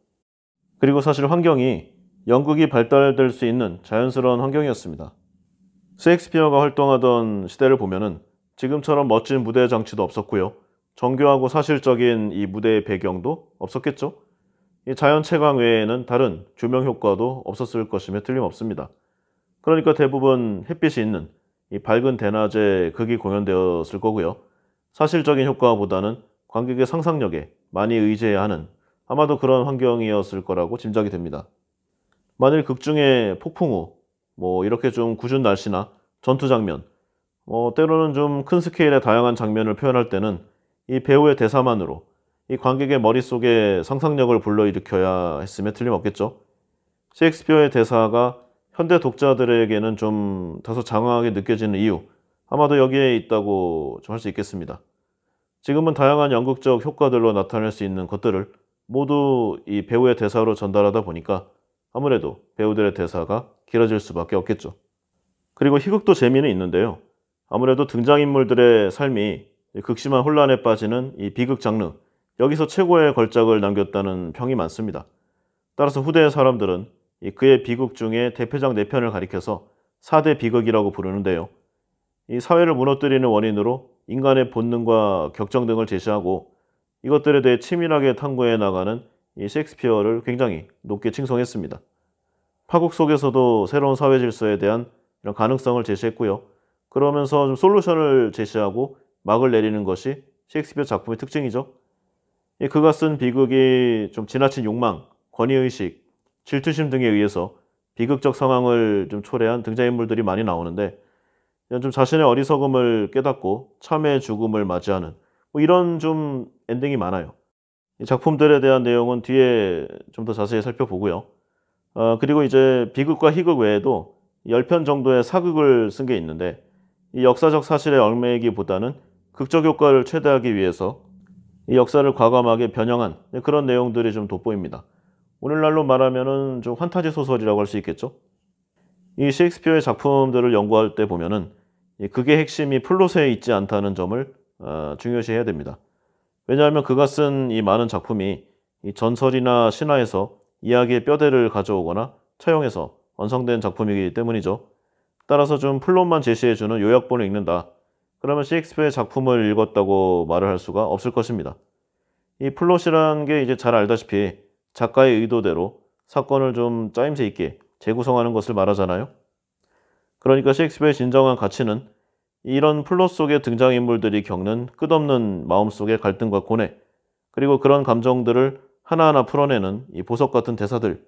그리고 사실 환경이 영국이 발달될 수 있는 자연스러운 환경이었습니다. 셰익스피어가 활동하던 시대를 보면은 지금처럼 멋진 무대 장치도 없었고요. 정교하고 사실적인 이 무대의 배경도 없었겠죠. 이 자연 채광 외에는 다른 조명 효과도 없었을 것임에 틀림없습니다. 그러니까 대부분 햇빛이 있는 이 밝은 대낮에 극이 공연되었을 거고요. 사실적인 효과보다는 관객의 상상력에 많이 의지해야 하는 아마도 그런 환경이었을 거라고 짐작이 됩니다. 만일 극중에 폭풍우, 뭐 이렇게 좀 궂은 날씨나 전투 장면, 어, 때로는 좀 큰 스케일의 다양한 장면을 표현할 때는 이 배우의 대사만으로 이 관객의 머릿속에 상상력을 불러일으켜야 했음에 틀림없겠죠. 셰익스피어의 대사가 현대 독자들에게는 좀 다소 장황하게 느껴지는 이유, 아마도 여기에 있다고 좀 할 수 있겠습니다. 지금은 다양한 연극적 효과들로 나타낼 수 있는 것들을 모두 이 배우의 대사로 전달하다 보니까 아무래도 배우들의 대사가 길어질 수밖에 없겠죠. 그리고 희극도 재미는 있는데요. 아무래도 등장인물들의 삶이 극심한 혼란에 빠지는 이 비극 장르, 여기서 최고의 걸작을 남겼다는 평이 많습니다. 따라서 후대의 사람들은 그의 비극 중에 대표작 4편을 가리켜서 4대 비극이라고 부르는데요. 이 사회를 무너뜨리는 원인으로 인간의 본능과 격정 등을 제시하고 이것들에 대해 치밀하게 탐구해 나가는 이 셰익스피어를 굉장히 높게 칭송했습니다. 파국 속에서도 새로운 사회 질서에 대한 이런 가능성을 제시했고요. 그러면서 좀 솔루션을 제시하고 막을 내리는 것이 셰익스피어 작품의 특징이죠. 예, 그가 쓴 비극이 좀 지나친 욕망, 권위의식, 질투심 등에 의해서 비극적 상황을 좀 초래한 등장인물들이 많이 나오는데 좀 자신의 어리석음을 깨닫고 참의 죽음을 맞이하는 뭐 이런 좀 엔딩이 많아요. 이 작품들에 대한 내용은 뒤에 좀 더 자세히 살펴보고요. 어, 그리고 이제 비극과 희극 외에도 10편 정도의 사극을 쓴 게 있는데 이 역사적 사실에 얽매이기보다는 극적 효과를 최대하기 위해서 이 역사를 과감하게 변형한 그런 내용들이 좀 돋보입니다. 오늘날로 말하면좀 환타지 소설이라고 할 수 있겠죠. 이 셰익스피어의 작품들을 연구할 때 보면은 그게 핵심이 플롯에 있지 않다는 점을 어, 중요시해야 됩니다. 왜냐하면 그가 쓴 이 많은 작품이 이 전설이나 신화에서 이야기의 뼈대를 가져오거나 차용해서 완성된 작품이기 때문이죠. 따라서 좀 플롯만 제시해주는 요약본을 읽는다. 그러면 셰익스피어의 작품을 읽었다고 말을 할 수가 없을 것입니다. 이 플롯이라는 게 이제 잘 알다시피 작가의 의도대로 사건을 좀 짜임새 있게 재구성하는 것을 말하잖아요. 그러니까 셰익스피어의 진정한 가치는 이런 플롯 속의 등장인물들이 겪는 끝없는 마음속의 갈등과 고뇌, 그리고 그런 감정들을 하나하나 풀어내는 이 보석 같은 대사들,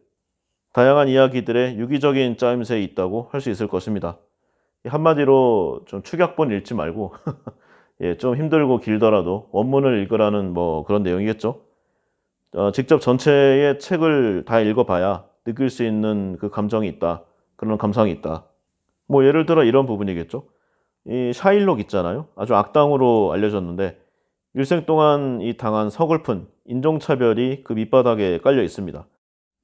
다양한 이야기들의 유기적인 짜임새에 있다고 할 수 있을 것입니다. 한마디로 좀 축약본 읽지 말고, 예, 좀 힘들고 길더라도 원문을 읽으라는 뭐 그런 내용이겠죠. 어, 직접 전체의 책을 다 읽어봐야 느낄 수 있는 그 감정이 있다. 그런 감상이 있다. 뭐 예를 들어 이런 부분이겠죠. 이 샤일록 있잖아요. 아주 악당으로 알려졌는데 일생 동안 이 당한 서글픈 인종차별이 그 밑바닥에 깔려 있습니다.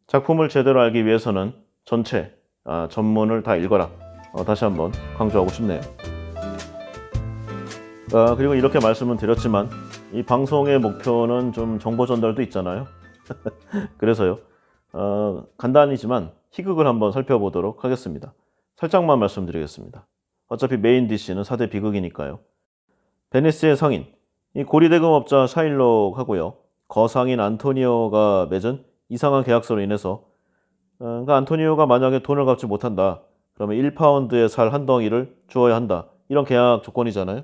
작품을 제대로 알기 위해서는 전체 아, 전문을 다 읽어라. 어, 다시 한번 강조하고 싶네요. 아, 그리고 이렇게 말씀은 드렸지만 이 방송의 목표는 좀 정보 전달도 있잖아요. 그래서요. 어, 간단이지만 희극을 한번 살펴보도록 하겠습니다. 살짝만 말씀드리겠습니다. 어차피 메인 디 c 는 4대 비극이니까요. 베니스의 상인, 이 고리대금업자 샤일록하고요. 거상인 안토니오가 맺은 이상한 계약서로 인해서 어, 그러니까 안토니오가 만약에 돈을 갚지 못한다. 그러면 1파운드에살 한 덩이를 주어야 한다. 이런 계약 조건이잖아요.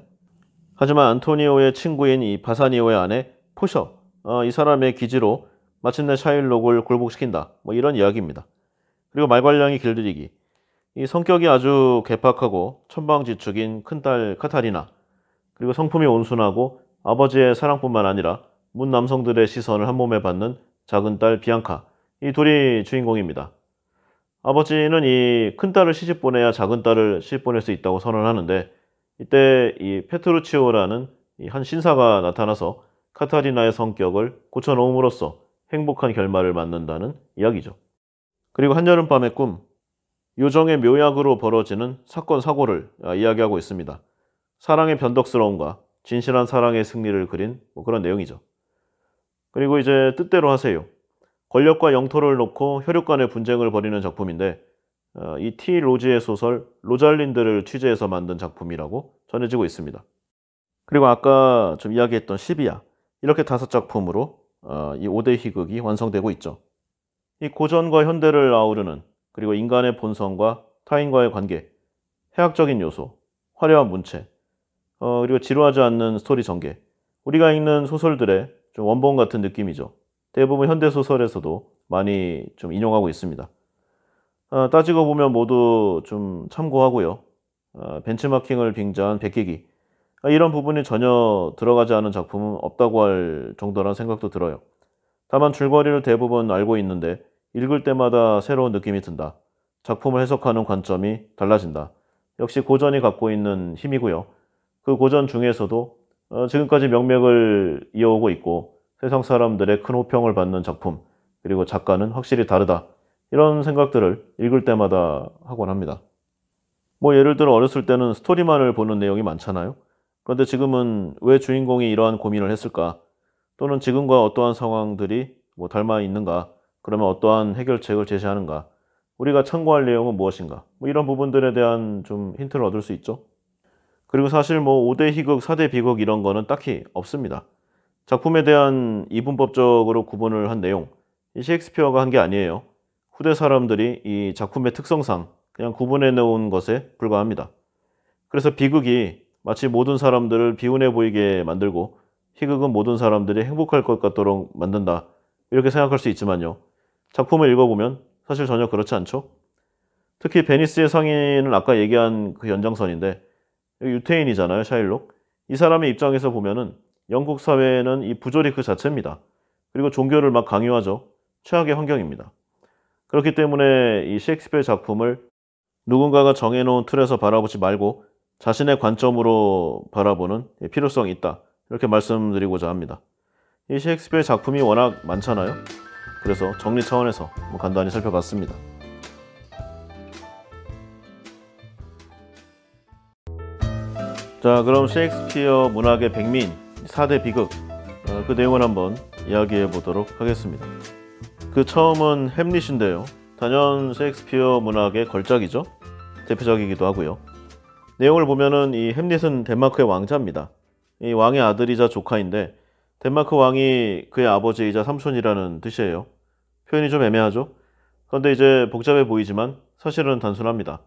하지만 안토니오의 친구인 이 바사니오의 아내 포셔 어, 이 사람의 기지로 마침내 샤일록을 굴복시킨다. 뭐 이런 이야기입니다. 그리고 말괄량이 길들이기. 이 성격이 아주 개팍하고 천방지축인 큰딸 카타리나 그리고 성품이 온순하고 아버지의 사랑뿐만 아니라 문 남성들의 시선을 한 몸에 받는 작은 딸 비앙카 이 둘이 주인공입니다. 아버지는 이 큰딸을 시집 보내야 작은 딸을 시집 보낼 수 있다고 선언하는데 이때 이 페트루치오라는 이한 신사가 나타나서 카타리나의 성격을 고쳐놓음으로써 행복한 결말을 맞는다는 이야기죠. 그리고 한여름밤의 꿈 요정의 묘약으로 벌어지는 사건 사고를 아, 이야기하고 있습니다. 사랑의 변덕스러움과 진실한 사랑의 승리를 그린 뭐 그런 내용이죠. 그리고 이제 뜻대로 하세요. 권력과 영토를 놓고 혈육 간의 분쟁을 벌이는 작품인데 어, 이티 로지의 소설 로잘린드를 취재해서 만든 작품이라고 전해지고 있습니다. 그리고 아까 좀 이야기했던 시비야 이렇게 다섯 작품으로 어, 이 5대 희극이 완성되고 있죠. 이 고전과 현대를 아우르는 그리고 인간의 본성과 타인과의 관계, 해학적인 요소, 화려한 문체, 어, 그리고 지루하지 않는 스토리 전개. 우리가 읽는 소설들의 좀 원본 같은 느낌이죠. 대부분 현대 소설에서도 많이 좀 인용하고 있습니다. 어, 따지고 보면 모두 좀 참고하고요. 어, 벤치마킹을 빙자한 베끼기. 아, 이런 부분이 전혀 들어가지 않은 작품은 없다고 할 정도라는 생각도 들어요. 다만 줄거리를 대부분 알고 있는데 읽을 때마다 새로운 느낌이 든다. 작품을 해석하는 관점이 달라진다. 역시 고전이 갖고 있는 힘이고요. 그 고전 중에서도 어, 지금까지 명맥을 이어오고 있고 세상 사람들의 큰 호평을 받는 작품 그리고 작가는 확실히 다르다. 이런 생각들을 읽을 때마다 하곤 합니다. 뭐 예를 들어 어렸을 때는 스토리만을 보는 내용이 많잖아요. 그런데 지금은 왜 주인공이 이러한 고민을 했을까? 또는 지금과 어떠한 상황들이 뭐 닮아 있는가? 그러면 어떠한 해결책을 제시하는가? 우리가 참고할 내용은 무엇인가? 뭐 이런 부분들에 대한 좀 힌트를 얻을 수 있죠. 그리고 사실 뭐 5대 희극, 4대 비극 이런 거는 딱히 없습니다. 작품에 대한 이분법적으로 구분을 한 내용, 이 셰익스피어가 한 게 아니에요. 후대 사람들이 이 작품의 특성상 그냥 구분해 놓은 것에 불과합니다. 그래서 비극이 마치 모든 사람들을 비운해 보이게 만들고 희극은 모든 사람들이 행복할 것 같도록 만든다. 이렇게 생각할 수 있지만요. 작품을 읽어보면 사실 전혀 그렇지 않죠. 특히 베니스의 성인은 아까 얘기한 그 연장선인데 유태인이잖아요, 샤일록. 이 사람의 입장에서 보면은 영국 사회는이 부조리 그 자체입니다. 그리고 종교를 막 강요하죠. 최악의 환경입니다. 그렇기 때문에 이 셰익스피어의 작품을 누군가가 정해놓은 틀에서 바라보지 말고 자신의 관점으로 바라보는 필요성이 있다. 이렇게 말씀드리고자 합니다. 이 셰익스피어의 작품이 워낙 많잖아요. 그래서 정리 차원에서 간단히 살펴봤습니다. 자 그럼 셰익스피어 문학의 백미인 4대 비극 어, 그 내용을 한번 이야기해 보도록 하겠습니다. 그 처음은 햄릿인데요. 단연 셰익스피어 문학의 걸작이죠. 대표작이기도 하고요. 내용을 보면은 이 햄릿은 덴마크의 왕자입니다. 이 왕의 아들이자 조카인데 덴마크 왕이 그의 아버지이자 삼촌이라는 뜻이에요. 표현이 좀 애매하죠? 그런데 이제 복잡해 보이지만 사실은 단순합니다.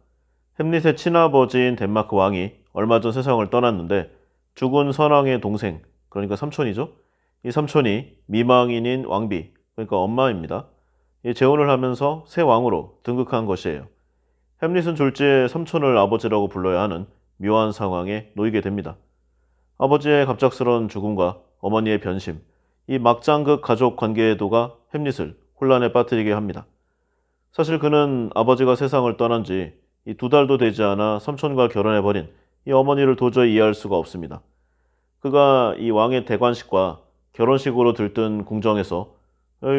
햄릿의 친아버지인 덴마크 왕이 얼마 전 세상을 떠났는데 죽은 선왕의 동생, 그러니까 삼촌이죠? 이 삼촌이 미망인인 왕비, 그러니까 엄마입니다. 이 재혼을 하면서 새 왕으로 등극한 것이에요. 햄릿은 졸지에 삼촌을 아버지라고 불러야 하는 묘한 상황에 놓이게 됩니다. 아버지의 갑작스러운 죽음과 어머니의 변심, 이 막장 극 가족 관계의 도가 햄릿을 혼란에 빠뜨리게 합니다. 사실 그는 아버지가 세상을 떠난 지 이 두 달도 되지 않아 삼촌과 결혼해버린 이 어머니를 도저히 이해할 수가 없습니다. 그가 이 왕의 대관식과 결혼식으로 들뜬 궁정에서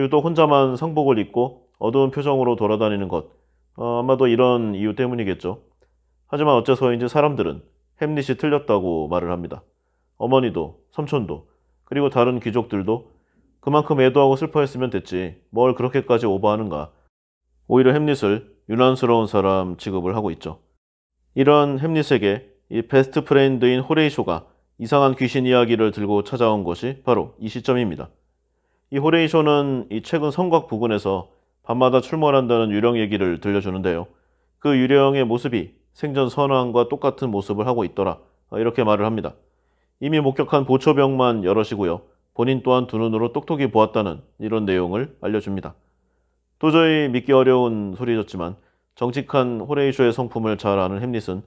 유독 혼자만 상복을 입고 어두운 표정으로 돌아다니는 것 어, 아마도 이런 이유 때문이겠죠. 하지만 어째서인지 사람들은 햄릿이 틀렸다고 말을 합니다. 어머니도 삼촌도 그리고 다른 귀족들도 그만큼 애도하고 슬퍼했으면 됐지 뭘 그렇게까지 오버하는가. 오히려 햄릿을 유난스러운 사람 취급을 하고 있죠. 이런 햄릿에게 이 베스트 프렌드인 호레이쇼가 이상한 귀신 이야기를 들고 찾아온 것이 바로 이 시점입니다. 이 호레이쇼는 이 최근 성곽 부근에서 밤마다 출몰한다는 유령 얘기를 들려주는데요. 그 유령의 모습이 생전 선왕과 똑같은 모습을 하고 있더라. 이렇게 말을 합니다. 이미 목격한 보초병만 여럿이고요. 본인 또한 두 눈으로 똑똑히 보았다는 이런 내용을 알려줍니다. 도저히 믿기 어려운 소리였지만 정직한 호레이쇼의 성품을 잘 아는 햄릿은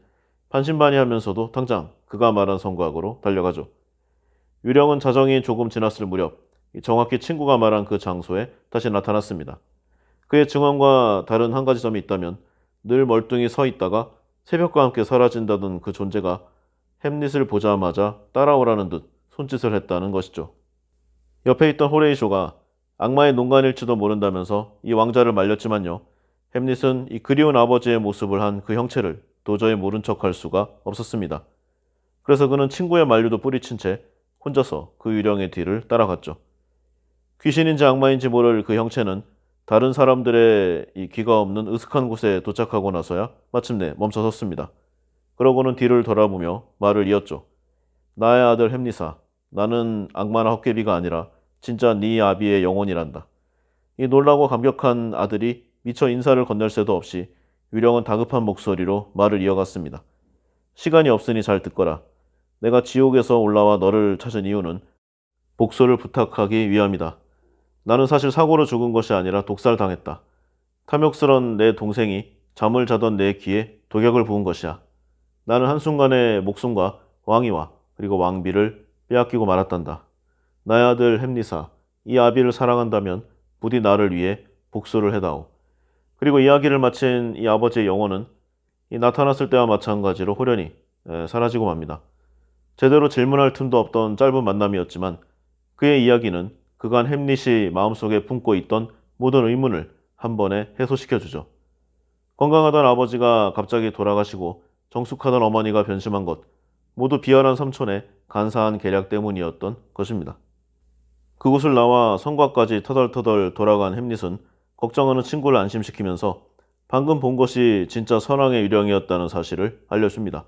반신반의하면서도 당장 그가 말한 성곽으로 달려가죠. 유령은 자정이 조금 지났을 무렵 정확히 친구가 말한 그 장소에 다시 나타났습니다. 그의 증언과 다른 한 가지 점이 있다면 늘 멀뚱히 서 있다가 새벽과 함께 사라진다던 그 존재가 햄릿을 보자마자 따라오라는 듯 손짓을 했다는 것이죠. 옆에 있던 호레이쇼가 악마의 농간일지도 모른다면서 이 왕자를 말렸지만요. 햄릿은 이 그리운 아버지의 모습을 한 그 형체를 도저히 모른 척할 수가 없었습니다. 그래서 그는 친구의 만류도 뿌리친 채 혼자서 그 유령의 뒤를 따라갔죠. 귀신인지 악마인지 모를 그 형체는 다른 사람들의 이 귀가 없는 으슥한 곳에 도착하고 나서야 마침내 멈춰섰습니다. 그러고는 뒤를 돌아보며 말을 이었죠. 나의 아들 햄리사, 나는 악마나 헛개비가 아니라 진짜 네 아비의 영혼이란다. 이 놀라고 감격한 아들이 미처 인사를 건넬 새도 없이 유령은 다급한 목소리로 말을 이어갔습니다. 시간이 없으니 잘 듣거라. 내가 지옥에서 올라와 너를 찾은 이유는 복수를 부탁하기 위함이다. 나는 사실 사고로 죽은 것이 아니라 독살당했다. 탐욕스런 내 동생이 잠을 자던 내 귀에 독약을 부은 것이야. 나는 한순간에 목숨과 왕위와 그리고 왕비를 빼앗기고 말았단다. 나의 아들 햄리사, 이 아비를 사랑한다면 부디 나를 위해 복수를 해다오. 그리고 이야기를 마친 이 아버지의 영혼은 이 나타났을 때와 마찬가지로 호련히 사라지고 맙니다. 제대로 질문할 틈도 없던 짧은 만남이었지만 그의 이야기는 그간 햄릿이 마음속에 품고 있던 모든 의문을 한 번에 해소시켜주죠. 건강하던 아버지가 갑자기 돌아가시고 정숙하던 어머니가 변심한 것, 모두 비열한 삼촌의 간사한 계략 때문이었던 것입니다. 그곳을 나와 성곽까지 터덜터덜 돌아간 햄릿은 걱정하는 친구를 안심시키면서 방금 본 것이 진짜 선왕의 유령이었다는 사실을 알려줍니다.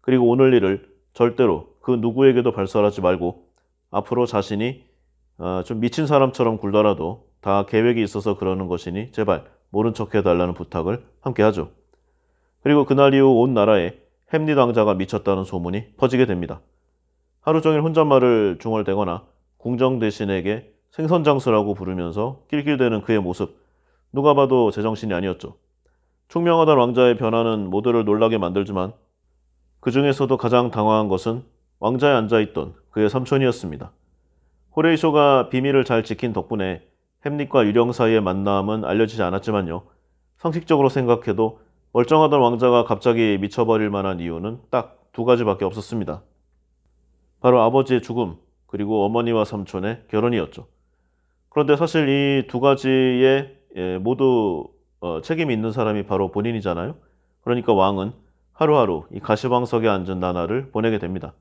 그리고 오늘 일을 절대로 그 누구에게도 발설하지 말고 앞으로 자신이 어, 좀 미친 사람처럼 굴더라도 다 계획이 있어서 그러는 것이니 제발 모른 척 해달라는 부탁을 함께 하죠. 그리고 그날 이후 온 나라에 햄릿 왕자가 미쳤다는 소문이 퍼지게 됩니다. 하루 종일 혼잣말을 중얼대거나 궁정 대신에게 생선장수라고 부르면서 낄낄대는 그의 모습 누가 봐도 제정신이 아니었죠. 총명하던 왕자의 변화는 모두를 놀라게 만들지만 그 중에서도 가장 당황한 것은 왕자에 앉아있던 그의 삼촌이었습니다. 호레이쇼가 비밀을 잘 지킨 덕분에 햄릿과 유령 사이의 만남은 알려지지 않았지만요. 상식적으로 생각해도 멀쩡하던 왕자가 갑자기 미쳐버릴 만한 이유는 딱 두 가지밖에 없었습니다. 바로 아버지의 죽음 그리고 어머니와 삼촌의 결혼이었죠. 그런데 사실 이 두 가지에 예, 모두 어, 책임이 있는 사람이 바로 본인이잖아요. 그러니까 왕은 하루하루 이 가시방석에 앉은 나날을 보내게 됩니다.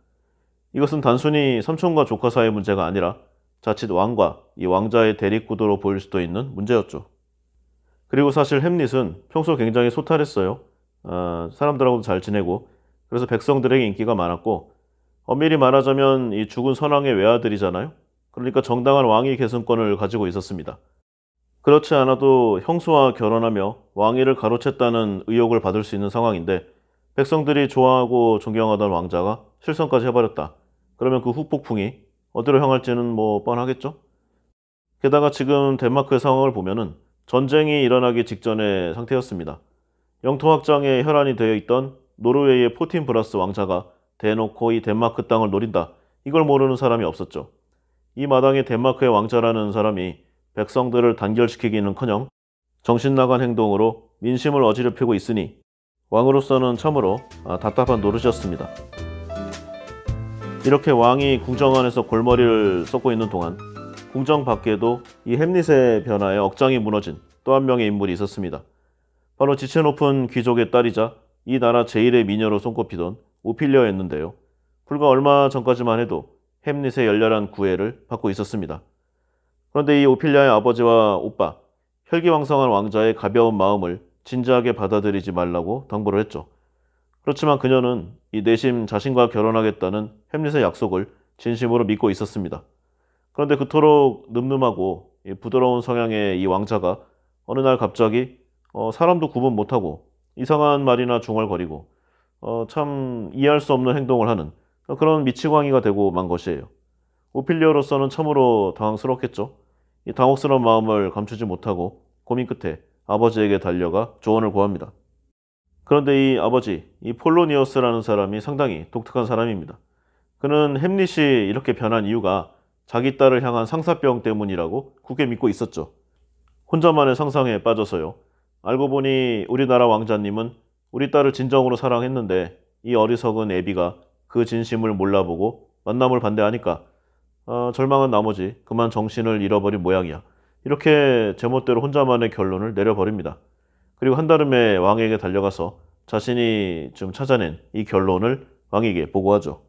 이것은 단순히 삼촌과 조카 사이의 문제가 아니라 자칫 왕과 이 왕자의 대립구도로 보일 수도 있는 문제였죠. 그리고 사실 햄릿은 평소 굉장히 소탈했어요. 어, 사람들하고도 잘 지내고 그래서 백성들에게 인기가 많았고 엄밀히 말하자면 이 죽은 선왕의 외아들이잖아요. 그러니까 정당한 왕위 계승권을 가지고 있었습니다. 그렇지 않아도 형수와 결혼하며 왕위를 가로챘다는 의혹을 받을 수 있는 상황인데 백성들이 좋아하고 존경하던 왕자가 실성까지 해버렸다. 그러면 그 후폭풍이 어디로 향할지는 뭐 뻔하겠죠? 게다가 지금 덴마크의 상황을 보면은 전쟁이 일어나기 직전의 상태였습니다. 영토확장에 혈안이 되어 있던 노르웨이의 포틴 브라스 왕자가 대놓고 이 덴마크 땅을 노린다. 이걸 모르는 사람이 없었죠. 이 마당에 덴마크의 왕자라는 사람이 백성들을 단결시키기는커녕 정신나간 행동으로 민심을 어지럽히고 있으니 왕으로서는 참으로 아, 답답한 노릇이었습니다. 이렇게 왕이 궁정 안에서 골머리를 썩고 있는 동안 궁정 밖에도 이 햄릿의 변화에 억장이 무너진 또 한 명의 인물이 있었습니다. 바로 지체 높은 귀족의 딸이자 이 나라 제1의 미녀로 손꼽히던 오피리아였는데요. 불과 얼마 전까지만 해도 햄릿의 열렬한 구애를 받고 있었습니다. 그런데 이 오피리아의 아버지와 오빠, 혈기왕성한 왕자의 가벼운 마음을 진지하게 받아들이지 말라고 당부를 했죠. 그렇지만 그녀는 이 내심 자신과 결혼하겠다는 햄릿의 약속을 진심으로 믿고 있었습니다. 그런데 그토록 늠름하고 예, 부드러운 성향의 이 왕자가 어느 날 갑자기 어, 사람도 구분 못하고 이상한 말이나 중얼거리고 어, 참 이해할 수 없는 행동을 하는 어, 그런 미치광이가 되고 만 것이에요. 오피리오로서는 참으로 당황스럽겠죠. 이 당혹스러운 마음을 감추지 못하고 고민 끝에 아버지에게 달려가 조언을 구합니다. 그런데 이 아버지, 이 폴로니어스라는 사람이 상당히 독특한 사람입니다. 그는 햄릿이 이렇게 변한 이유가 자기 딸을 향한 상사병 때문이라고 굳게 믿고 있었죠. 혼자만의 상상에 빠져서요. 알고 보니 우리나라 왕자님은 우리 딸을 진정으로 사랑했는데 이 어리석은 애비가 그 진심을 몰라보고 만남을 반대하니까 아, 절망한 나머지 그만 정신을 잃어버린 모양이야. 이렇게 제멋대로 혼자만의 결론을 내려버립니다. 그리고 한달음에 왕에게 달려가서 자신이 지금 찾아낸 이 결론을 왕에게 보고하죠.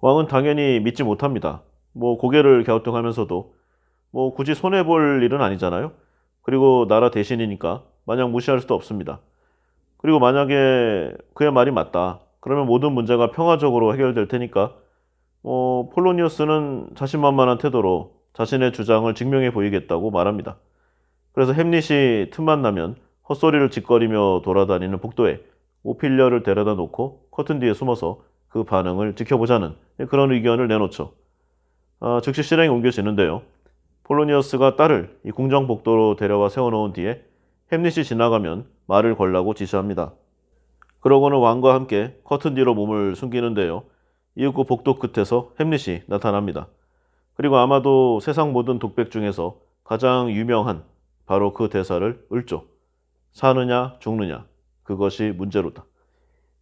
왕은 당연히 믿지 못합니다. 뭐 고개를 갸우뚱하면서도 뭐 굳이 손해 볼 일은 아니잖아요. 그리고 나라 대신이니까 마냥 무시할 수도 없습니다. 그리고 만약에 그의 말이 맞다. 그러면 모든 문제가 평화적으로 해결될 테니까 어, 폴로니우스는 자신만만한 태도로 자신의 주장을 증명해 보이겠다고 말합니다. 그래서 햄릿이 틈만 나면 헛소리를 짓거리며 돌아다니는 복도에 오피리아를 데려다 놓고 커튼 뒤에 숨어서 그 반응을 지켜보자는 그런 의견을 내놓죠. 어, 즉시 실행에 옮겨지는데요. 폴로니어스가 딸을 이 궁정 복도로 데려와 세워놓은 뒤에 햄릿이 지나가면 말을 걸라고 지시합니다. 그러고는 왕과 함께 커튼 뒤로 몸을 숨기는데요. 이윽고 복도 끝에서 햄릿이 나타납니다. 그리고 아마도 세상 모든 독백 중에서 가장 유명한 바로 그 대사를 읊죠. 사느냐 죽느냐 그것이 문제로다.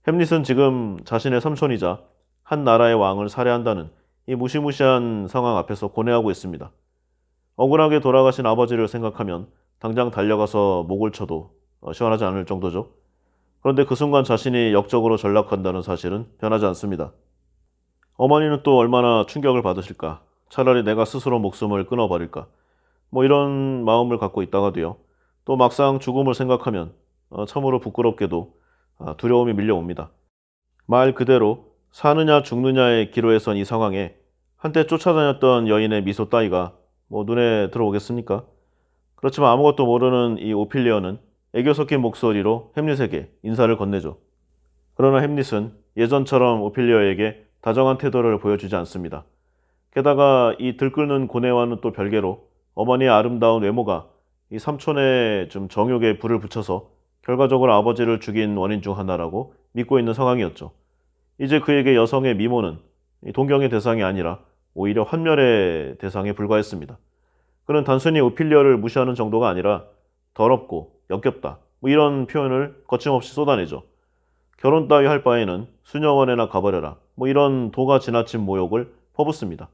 햄릿은 지금 자신의 삼촌이자 한 나라의 왕을 살해한다는 이 무시무시한 상황 앞에서 고뇌하고 있습니다. 억울하게 돌아가신 아버지를 생각하면 당장 달려가서 목을 쳐도 어, 시원하지 않을 정도죠. 그런데 그 순간 자신이 역적으로 전락한다는 사실은 변하지 않습니다. 어머니는 또 얼마나 충격을 받으실까? 차라리 내가 스스로 목숨을 끊어버릴까? 뭐 이런 마음을 갖고 있다가도요. 또 막상 죽음을 생각하면 어, 참으로 부끄럽게도 아, 두려움이 밀려옵니다. 말 그대로 사느냐 죽느냐의 기로에선 이 상황에 한때 쫓아다녔던 여인의 미소 따위가 뭐 눈에 들어오겠습니까? 그렇지만 아무것도 모르는 이 오피리어는 애교 섞인 목소리로 햄릿에게 인사를 건네죠. 그러나 햄릿은 예전처럼 오피리어에게 다정한 태도를 보여주지 않습니다. 게다가 이 들끓는 고뇌와는 또 별개로 어머니의 아름다운 외모가 이 삼촌의 좀 정욕에 불을 붙여서 결과적으로 아버지를 죽인 원인 중 하나라고 믿고 있는 상황이었죠. 이제 그에게 여성의 미모는 동경의 대상이 아니라 오히려 환멸의 대상에 불과했습니다. 그는 단순히 오피리어를 무시하는 정도가 아니라 더럽고 역겹다 뭐 이런 표현을 거침없이 쏟아내죠. 결혼 따위 할 바에는 수녀원에나 가버려라 뭐 이런 도가 지나친 모욕을 퍼붓습니다.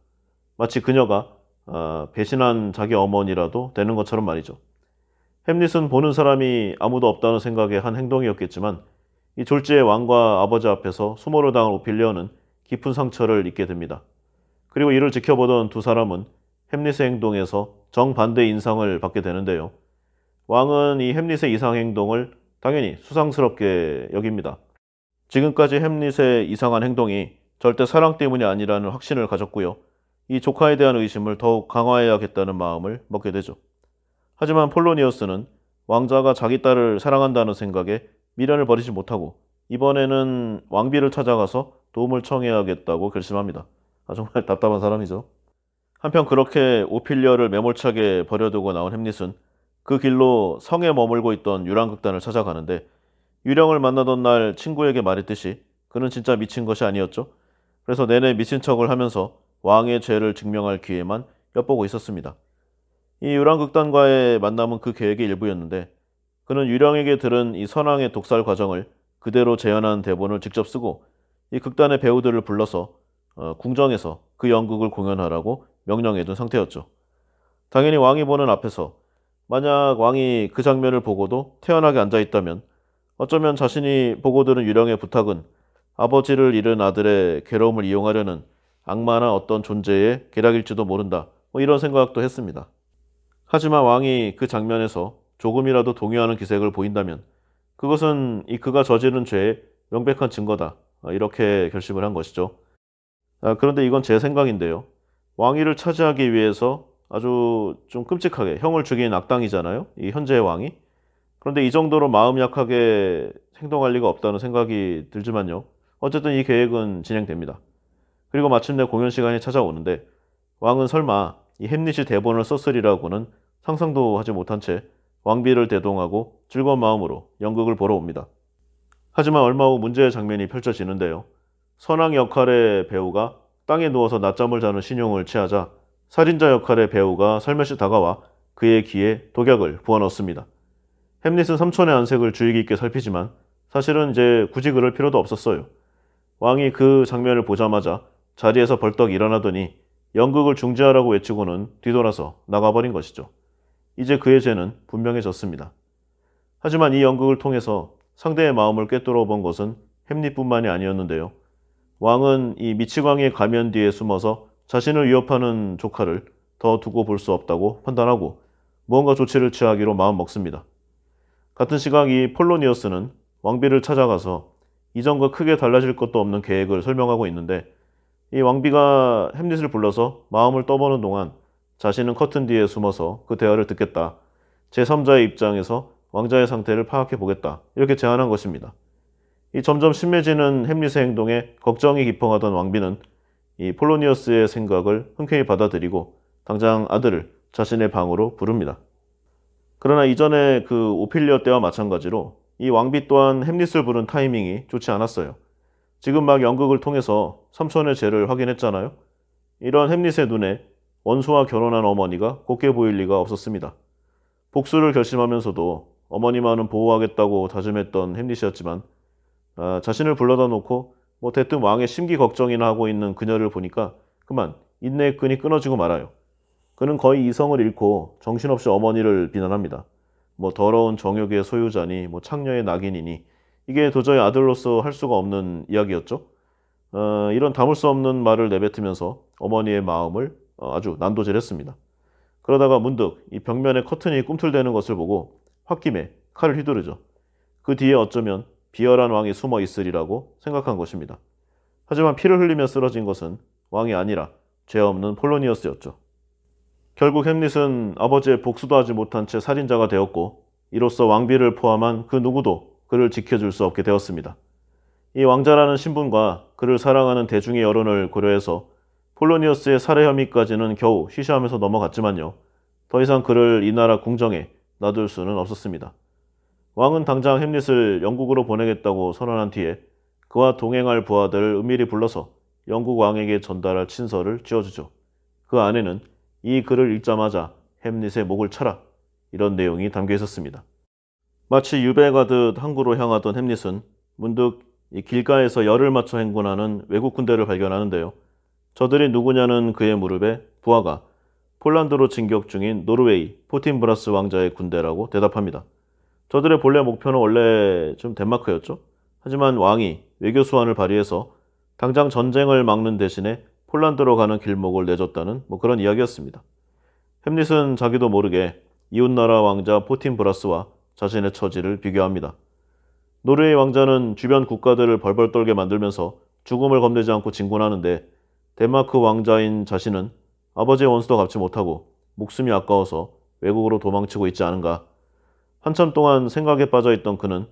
마치 그녀가 어, 배신한 자기 어머니라도 되는 것처럼 말이죠. 햄릿은 보는 사람이 아무도 없다는 생각에 한 행동이었겠지만 이 졸지의 왕과 아버지 앞에서 수모를 당한 오피리어는 깊은 상처를 입게 됩니다. 그리고 이를 지켜보던 두 사람은 햄릿의 행동에서 정반대 인상을 받게 되는데요. 왕은 이 햄릿의 이상 행동을 당연히 수상스럽게 여깁니다. 지금까지 햄릿의 이상한 행동이 절대 사랑 때문이 아니라는 확신을 가졌고요. 이 조카에 대한 의심을 더욱 강화해야겠다는 마음을 먹게 되죠. 하지만 폴로니어스는 왕자가 자기 딸을 사랑한다는 생각에 미련을 버리지 못하고 이번에는 왕비를 찾아가서 도움을 청해야겠다고 결심합니다. 아, 정말 답답한 사람이죠. 한편 그렇게 오피리어를 매몰차게 버려두고 나온 햄릿은 그 길로 성에 머물고 있던 유랑극단을 찾아가는데 유령을 만나던 날 친구에게 말했듯이 그는 진짜 미친 것이 아니었죠. 그래서 내내 미친 척을 하면서 왕의 죄를 증명할 기회만 엿보고 있었습니다. 이 유랑극단과의 만남은 그 계획의 일부였는데 그는 유령에게 들은 이 선왕의 독살 과정을 그대로 재현한 대본을 직접 쓰고 이 극단의 배우들을 불러서 어, 궁정에서 그 연극을 공연하라고 명령해둔 상태였죠. 당연히 왕이 보는 앞에서 만약 왕이 그 장면을 보고도 태연하게 앉아 있다면 어쩌면 자신이 보고 들은 유령의 부탁은 아버지를 잃은 아들의 괴로움을 이용하려는 악마나 어떤 존재의 계략일지도 모른다. 뭐 이런 생각도 했습니다. 하지만 왕이 그 장면에서 조금이라도 동요하는 기색을 보인다면 그것은 이 그가 저지른 죄의 명백한 증거다. 아, 이렇게 결심을 한 것이죠. 아, 그런데 이건 제 생각인데요. 왕위를 차지하기 위해서 아주 좀 끔찍하게 형을 죽인 악당이잖아요. 이 현재의 왕이. 그런데 이 정도로 마음 약하게 행동할 리가 없다는 생각이 들지만요. 어쨌든 이 계획은 진행됩니다. 그리고 마침내 공연 시간이 찾아오는데 왕은 설마 이 햄릿이 대본을 썼으리라고는 상상도 하지 못한 채 왕비를 대동하고 즐거운 마음으로 연극을 보러 옵니다. 하지만 얼마 후 문제의 장면이 펼쳐지는데요. 선왕 역할의 배우가 땅에 누워서 낮잠을 자는 신용을 취하자 살인자 역할의 배우가 살며시 다가와 그의 귀에 독약을 부어넣습니다. 햄릿은 삼촌의 안색을 주의 깊게 살피지만 사실은 이제 굳이 그럴 필요도 없었어요. 왕이 그 장면을 보자마자 자리에서 벌떡 일어나더니 연극을 중지하라고 외치고는 뒤돌아서 나가버린 것이죠. 이제 그의 죄는 분명해졌습니다. 하지만 이 연극을 통해서 상대의 마음을 꿰뚫어 본 것은 햄릿뿐만이 아니었는데요. 왕은 이 미치광이의 가면 뒤에 숨어서 자신을 위협하는 조카를 더 두고 볼 수 없다고 판단하고 무언가 조치를 취하기로 마음먹습니다. 같은 시각 이 폴로니어스는 왕비를 찾아가서 이전과 크게 달라질 것도 없는 계획을 설명하고 있는데 이 왕비가 햄릿을 불러서 마음을 떠보는 동안 자신은 커튼 뒤에 숨어서 그 대화를 듣겠다. 제3자의 입장에서 왕자의 상태를 파악해 보겠다. 이렇게 제안한 것입니다. 이 점점 심해지는 햄릿의 행동에 걱정이 깊어하던 왕비는 이 폴로니어스의 생각을 흔쾌히 받아들이고 당장 아들을 자신의 방으로 부릅니다. 그러나 이전에 그 오필리어 때와 마찬가지로 이 왕비 또한 햄릿을 부른 타이밍이 좋지 않았어요. 지금 막 연극을 통해서 삼촌의 죄를 확인했잖아요. 이런 햄릿의 눈에 원수와 결혼한 어머니가 꽃게 보일 리가 없었습니다. 복수를 결심하면서도 어머니만은 보호하겠다고 다짐했던 햄릿이었지만 아, 자신을 불러다 놓고 뭐 대뜸 왕의 심기 걱정이나 하고 있는 그녀를 보니까 그만 인내의 끈이 끊어지고 말아요. 그는 거의 이성을 잃고 정신없이 어머니를 비난합니다. 뭐 더러운 정욕의 소유자니 뭐 창녀의 낙인이니 이게 도저히 아들로서 할 수가 없는 이야기였죠. 어, 이런 담을 수 없는 말을 내뱉으면서 어머니의 마음을 어, 아주 난도질했습니다. 그러다가 문득 이 벽면에 커튼이 꿈틀대는 것을 보고 홧김에 칼을 휘두르죠. 그 뒤에 어쩌면 비열한 왕이 숨어 있으리라고 생각한 것입니다. 하지만 피를 흘리며 쓰러진 것은 왕이 아니라 죄 없는 폴로니어스였죠. 결국 햄릿은 아버지의 복수도 하지 못한 채 살인자가 되었고 이로써 왕비를 포함한 그 누구도 그를 지켜줄 수 없게 되었습니다. 이 왕자라는 신분과 그를 사랑하는 대중의 여론을 고려해서 폴로니우스의 살해 혐의까지는 겨우 시시하면서 넘어갔지만요. 더 이상 그를 이 나라 궁정에 놔둘 수는 없었습니다. 왕은 당장 햄릿을 영국으로 보내겠다고 선언한 뒤에 그와 동행할 부하들을 은밀히 불러서 영국 왕에게 전달할 친서를 지어주죠그 안에는 이 글을 읽자마자 햄릿의 목을 쳐라 이런 내용이 담겨 있었습니다. 마치 유배가듯 항구로 향하던 햄릿은 문득 길가에서 열을 맞춰 행군하는 외국 군대를 발견하는데요. 저들이 누구냐는 그의 무릎에 부하가 폴란드로 진격 중인 노르웨이 포틴브라스 왕자의 군대라고 대답합니다. 저들의 본래 목표는 원래 좀 덴마크였죠. 하지만 왕이 외교 수완을 발휘해서 당장 전쟁을 막는 대신에 폴란드로 가는 길목을 내줬다는 뭐 그런 이야기였습니다. 햄릿은 자기도 모르게 이웃나라 왕자 포틴브라스와 자신의 처지를 비교합니다. 노르웨이 왕자는 주변 국가들을 벌벌 떨게 만들면서 죽음을 겁내지 않고 진군하는데 덴마크 왕자인 자신은 아버지의 원수도 갚지 못하고 목숨이 아까워서 외국으로 도망치고 있지 않은가. 한참 동안 생각에 빠져 있던 그는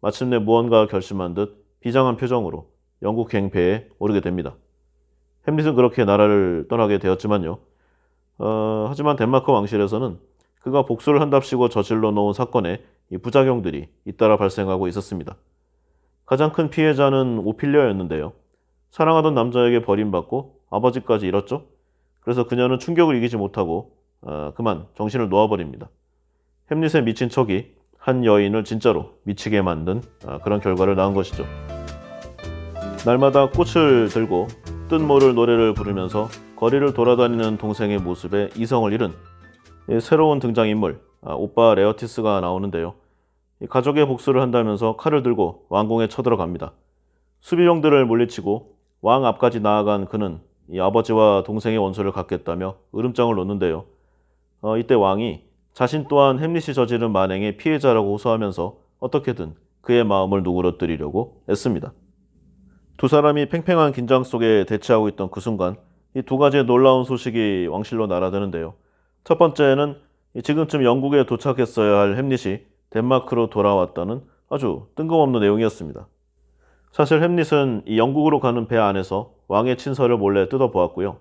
마침내 무언가 결심한 듯 비장한 표정으로 영국 갱패에 오르게 됩니다. 햄릿은 그렇게 나라를 떠나게 되었지만요. 어, 하지만 덴마크 왕실에서는 그가 복수를 한답시고 저질러 놓은 사건에 이 부작용들이 잇따라 발생하고 있었습니다. 가장 큰 피해자는 오피리아였는데요. 사랑하던 남자에게 버림받고 아버지까지 잃었죠. 그래서 그녀는 충격을 이기지 못하고 어, 그만 정신을 놓아버립니다. 햄릿의 미친 척이 한 여인을 진짜로 미치게 만든 어, 그런 결과를 낳은 것이죠. 날마다 꽃을 들고 뜻모를 노래를 부르면서 거리를 돌아다니는 동생의 모습에 이성을 잃은 새로운 등장인물 아, 오빠 레어티스가 나오는데요. 가족의 복수를 한다면서 칼을 들고 왕궁에 쳐들어갑니다. 수비령들을 물리치고 왕 앞까지 나아간 그는 이 아버지와 동생의 원수를 갖겠다며 으름장을 놓는데요. 어, 이때 왕이 자신 또한 햄릿이 저지른 만행의 피해자라고 호소하면서 어떻게든 그의 마음을 누그러뜨리려고 했습니다두 사람이 팽팽한 긴장 속에 대치하고 있던 그 순간 이 두 가지의 놀라운 소식이 왕실로 날아드는데요. 첫 번째는 지금쯤 영국에 도착했어야 할 햄릿이 덴마크로 돌아왔다는 아주 뜬금없는 내용이었습니다. 사실 햄릿은 이 영국으로 가는 배 안에서 왕의 친서를 몰래 뜯어보았고요.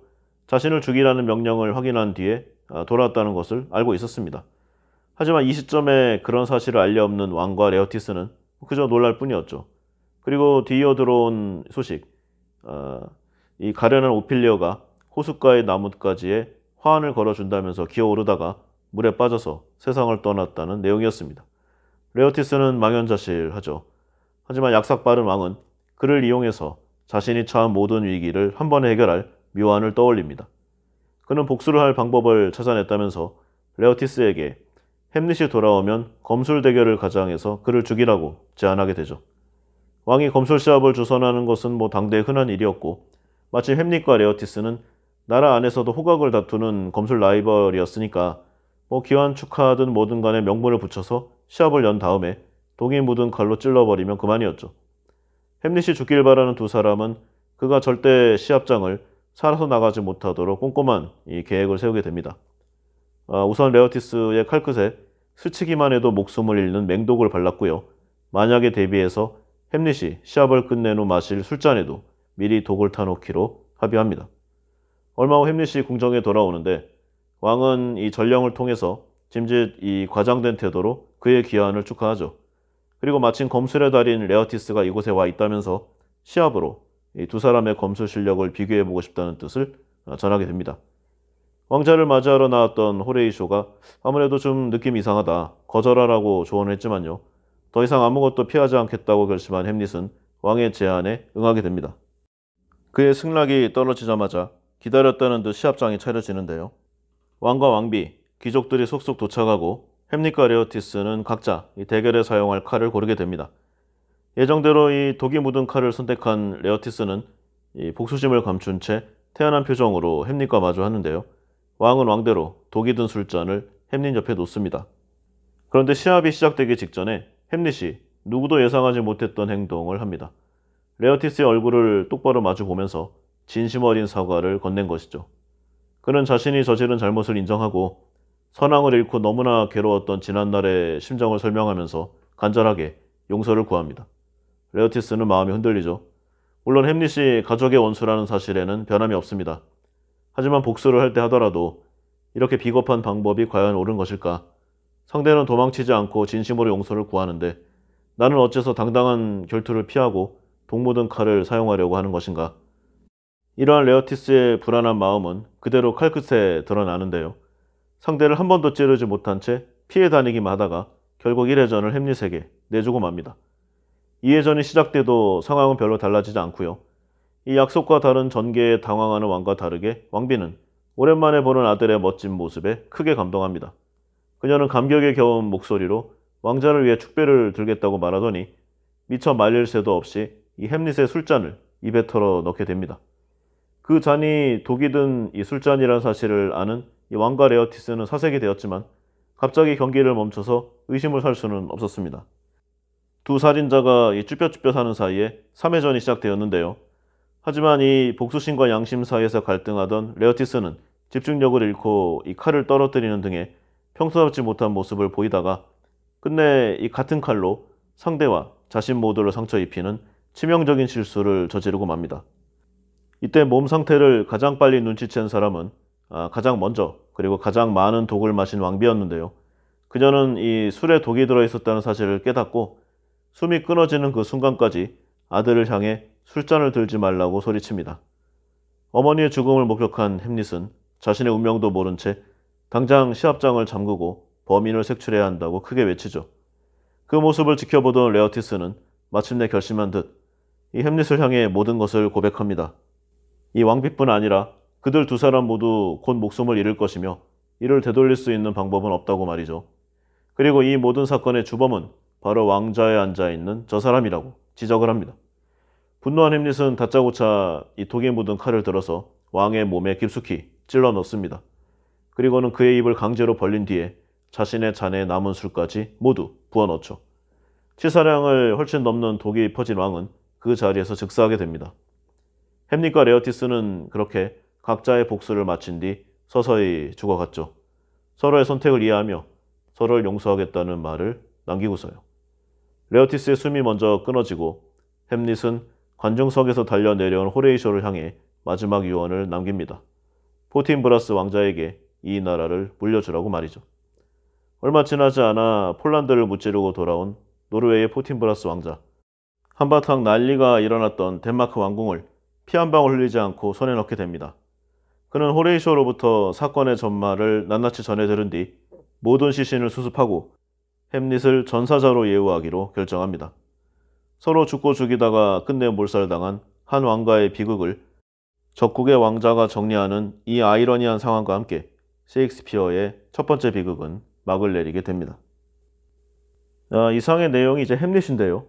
자신을 죽이라는 명령을 확인한 뒤에 아, 돌아왔다는 것을 알고 있었습니다. 하지만 이 시점에 그런 사실을 알려 없는 왕과 레오티스는 그저 놀랄 뿐이었죠. 그리고 뒤이어 들어온 소식, 어, 이 가련한 오필리어가 호숫가의 나뭇가지에 화환을 걸어준다면서 기어오르다가 물에 빠져서 세상을 떠났다는 내용이었습니다. 레오티스는 망연자실하죠. 하지만 약삭빠른 왕은 그를 이용해서 자신이 처한 모든 위기를 한 번에 해결할 묘안을 떠올립니다. 그는 복수를 할 방법을 찾아냈다면서 레오티스에게 햄릿이 돌아오면 검술 대결을 가장해서 그를 죽이라고 제안하게 되죠. 왕이 검술 시합을 주선하는 것은 뭐 당대의 흔한 일이었고 마치 햄릿과 레오티스는 나라 안에서도 호각을 다투는 검술 라이벌이었으니까 뭐기완 축하든 하 뭐든 간에 명분을 붙여서 시합을 연 다음에 독이 묻은 칼로 찔러버리면 그만이었죠. 햄릿이 죽길 바라는 두 사람은 그가 절대 시합장을 살아서 나가지 못하도록 꼼꼼한 이 계획을 세우게 됩니다. 아, 우선 레어티스의 칼끝에 스치기만 해도 목숨을 잃는 맹독을 발랐고요. 만약에 대비해서 햄릿이 시합을 끝낸 후 마실 술잔에도 미리 독을 타놓기로 합의합니다. 얼마 후 햄릿이 궁정에 돌아오는데 왕은 이 전령을 통해서 짐짓 이 과장된 태도로 그의 귀환을 축하하죠. 그리고 마침 검술의 달인 레어티스가 이곳에 와 있다면서 시합으로 두 사람의 검술 실력을 비교해보고 싶다는 뜻을 어, 전하게 됩니다. 왕자를 맞이하러 나왔던 호레이쇼가 아무래도 좀 느낌 이상하다 거절하라고 조언했지만요. 을더 이상 아무것도 피하지 않겠다고 결심한 햄릿은 왕의 제안에 응하게 됩니다. 그의 승락이 떨어지자마자 기다렸다는 듯 시합장이 차려지는데요. 왕과 왕비, 귀족들이 속속 도착하고 햄릿과 레오티스는 각자 대결에 사용할 칼을 고르게 됩니다. 예정대로 이 독이 묻은 칼을 선택한 레오티스는 복수심을 감춘 채 태연한 표정으로 햄릿과 마주하는데요. 왕은 왕대로 독이 든 술잔을 햄릿 옆에 놓습니다. 그런데 시합이 시작되기 직전에 햄릿이 누구도 예상하지 못했던 행동을 합니다. 레오티스의 얼굴을 똑바로 마주 보면서 진심 어린 사과를 건넨 것이죠. 그는 자신이 저지른 잘못을 인정하고 선왕을 잃고 너무나 괴로웠던 지난날의 심정을 설명하면서 간절하게 용서를 구합니다. 레오티스는 마음이 흔들리죠. 물론 햄릿이 가족의 원수라는 사실에는 변함이 없습니다. 하지만 복수를 할 때 하더라도 이렇게 비겁한 방법이 과연 옳은 것일까? 상대는 도망치지 않고 진심으로 용서를 구하는데 나는 어째서 당당한 결투를 피하고 동무든 칼을 사용하려고 하는 것인가? 이러한 레오티스의 불안한 마음은 그대로 칼끝에 드러나는데요. 상대를 한 번도 찌르지 못한 채 피해 다니기만 하다가 결국 1회전을 햄릿에게 내주고 맙니다. 2회전이 시작돼도 상황은 별로 달라지지 않고요. 이 약속과 다른 전개에 당황하는 왕과 다르게 왕비는 오랜만에 보는 아들의 멋진 모습에 크게 감동합니다. 그녀는 감격에 겨운 목소리로 왕자를 위해 축배를 들겠다고 말하더니 미처 말릴 새도 없이 이 햄릿의 술잔을 입에 털어 넣게 됩니다. 그 잔이 독이 든 이 술잔이란 사실을 아는 이 왕과 레어티스는 사색이 되었지만 갑자기 경기를 멈춰서 의심을 살 수는 없었습니다. 두 살인자가 쭈뼛쭈뼛 하는 사이에 3회전이 시작되었는데요. 하지만 이 복수심과 양심 사이에서 갈등하던 레어티스는 집중력을 잃고 이 칼을 떨어뜨리는 등의 평소답지 못한 모습을 보이다가 끝내 이 같은 칼로 상대와 자신 모두를 상처 입히는 치명적인 실수를 저지르고 맙니다. 이때 몸 상태를 가장 빨리 눈치챈 사람은 아, 가장 먼저 그리고 가장 많은 독을 마신 왕비였는데요. 그녀는 이 술에 독이 들어 있었다는 사실을 깨닫고 숨이 끊어지는 그 순간까지 아들을 향해 술잔을 들지 말라고 소리칩니다. 어머니의 죽음을 목격한 햄릿은 자신의 운명도 모른 채 당장 시합장을 잠그고 범인을 색출해야 한다고 크게 외치죠. 그 모습을 지켜보던 레어티스는 마침내 결심한 듯 이 햄릿을 향해 모든 것을 고백합니다. 이 왕비뿐 아니라 그들 두 사람 모두 곧 목숨을 잃을 것이며 이를 되돌릴 수 있는 방법은 없다고 말이죠. 그리고 이 모든 사건의 주범은 바로 왕좌에 앉아 있는 저 사람이라고 지적을 합니다. 분노한 햄릿은 다짜고짜 이 독에 묻은 칼을 들어서 왕의 몸에 깊숙이 찔러 넣습니다. 그리고는 그의 입을 강제로 벌린 뒤에 자신의 잔에 남은 술까지 모두 부어 넣죠. 치사량을 훨씬 넘는 독이 퍼진 왕은 그 자리에서 즉사하게 됩니다. 햄릿과 레어티스는 그렇게 각자의 복수를 마친 뒤 서서히 죽어갔죠. 서로의 선택을 이해하며 서로를 용서하겠다는 말을 남기고서요. 레오티스의 숨이 먼저 끊어지고 햄릿은 관중석에서 달려 내려온 호레이쇼를 향해 마지막 유언을 남깁니다. 포틴브라스 왕자에게 이 나라를 물려주라고 말이죠. 얼마 지나지 않아 폴란드를 무찌르고 돌아온 노르웨이의 포틴브라스 왕자. 한바탕 난리가 일어났던 덴마크 왕궁을 피 한 방울 흘리지 않고 손에 넣게 됩니다. 그는 호레이쇼로부터 사건의 전말을 낱낱이 전해들은 뒤 모든 시신을 수습하고 햄릿을 전사자로 예우하기로 결정합니다. 서로 죽고 죽이다가 끝내 몰살당한 한 왕가의 비극을 적국의 왕자가 정리하는 이 아이러니한 상황과 함께 셰익스피어의 첫 번째 비극은 막을 내리게 됩니다. 아, 이상의 내용이 이제 햄릿인데요.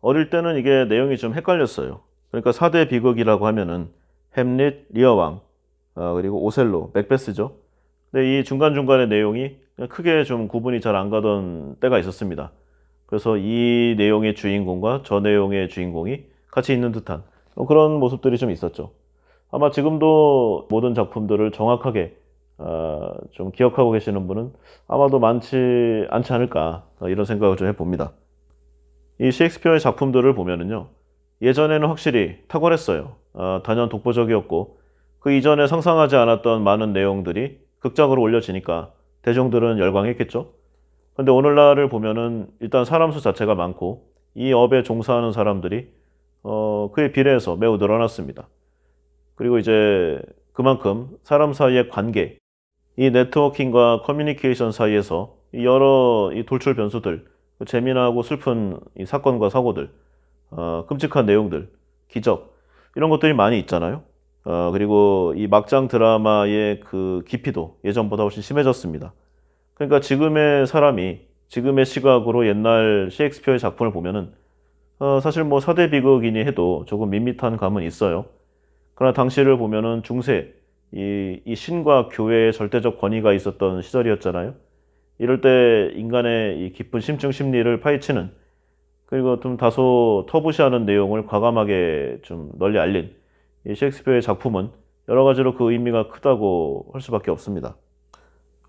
어릴 때는 이게 내용이 좀 헷갈렸어요. 그러니까 4대 비극이라고 하면은 햄릿, 리어왕, 어, 그리고 오셀로, 맥베스죠. 근데 이 중간중간의 내용이 크게 좀 구분이 잘 안 가던 때가 있었습니다. 그래서 이 내용의 주인공과 저 내용의 주인공이 같이 있는 듯한 뭐 그런 모습들이 좀 있었죠. 아마 지금도 모든 작품들을 정확하게 어, 좀 기억하고 계시는 분은 아마도 많지 않지 않을까 어, 이런 생각을 좀 해봅니다. 이 셰익스피어의 작품들을 보면은요 예전에는 확실히 탁월했어요. 어, 단연 독보적이었고 그 이전에 상상하지 않았던 많은 내용들이 극작으로 올려지니까 대중들은 열광했겠죠. 근데 오늘날을 보면은 일단 사람 수 자체가 많고 이 업에 종사하는 사람들이 어, 그에 비례해서 매우 늘어났습니다. 그리고 이제 그만큼 사람 사이의 관계, 이 네트워킹과 커뮤니케이션 사이에서 여러 이 돌출 변수들, 그 재미나고 슬픈 이 사건과 사고들, 어, 끔찍한 내용들, 기적 이런 것들이 많이 있잖아요. 어, 그리고 이 막장 드라마의 그 깊이도 예전보다 훨씬 심해졌습니다. 그러니까 지금의 사람이 지금의 시각으로 옛날 셰익스피어의 작품을 보면은 어, 사실 뭐 사대 비극이니 해도 조금 밋밋한 감은 있어요. 그러나 당시를 보면은 중세 이, 이 신과 교회의 절대적 권위가 있었던 시절이었잖아요. 이럴 때 인간의 이 깊은 심층 심리를 파헤치는 그리고 좀 다소 터부시하는 내용을 과감하게 좀 널리 알린 이 셰익스피어의 작품은 여러 가지로 그 의미가 크다고 할 수밖에 없습니다.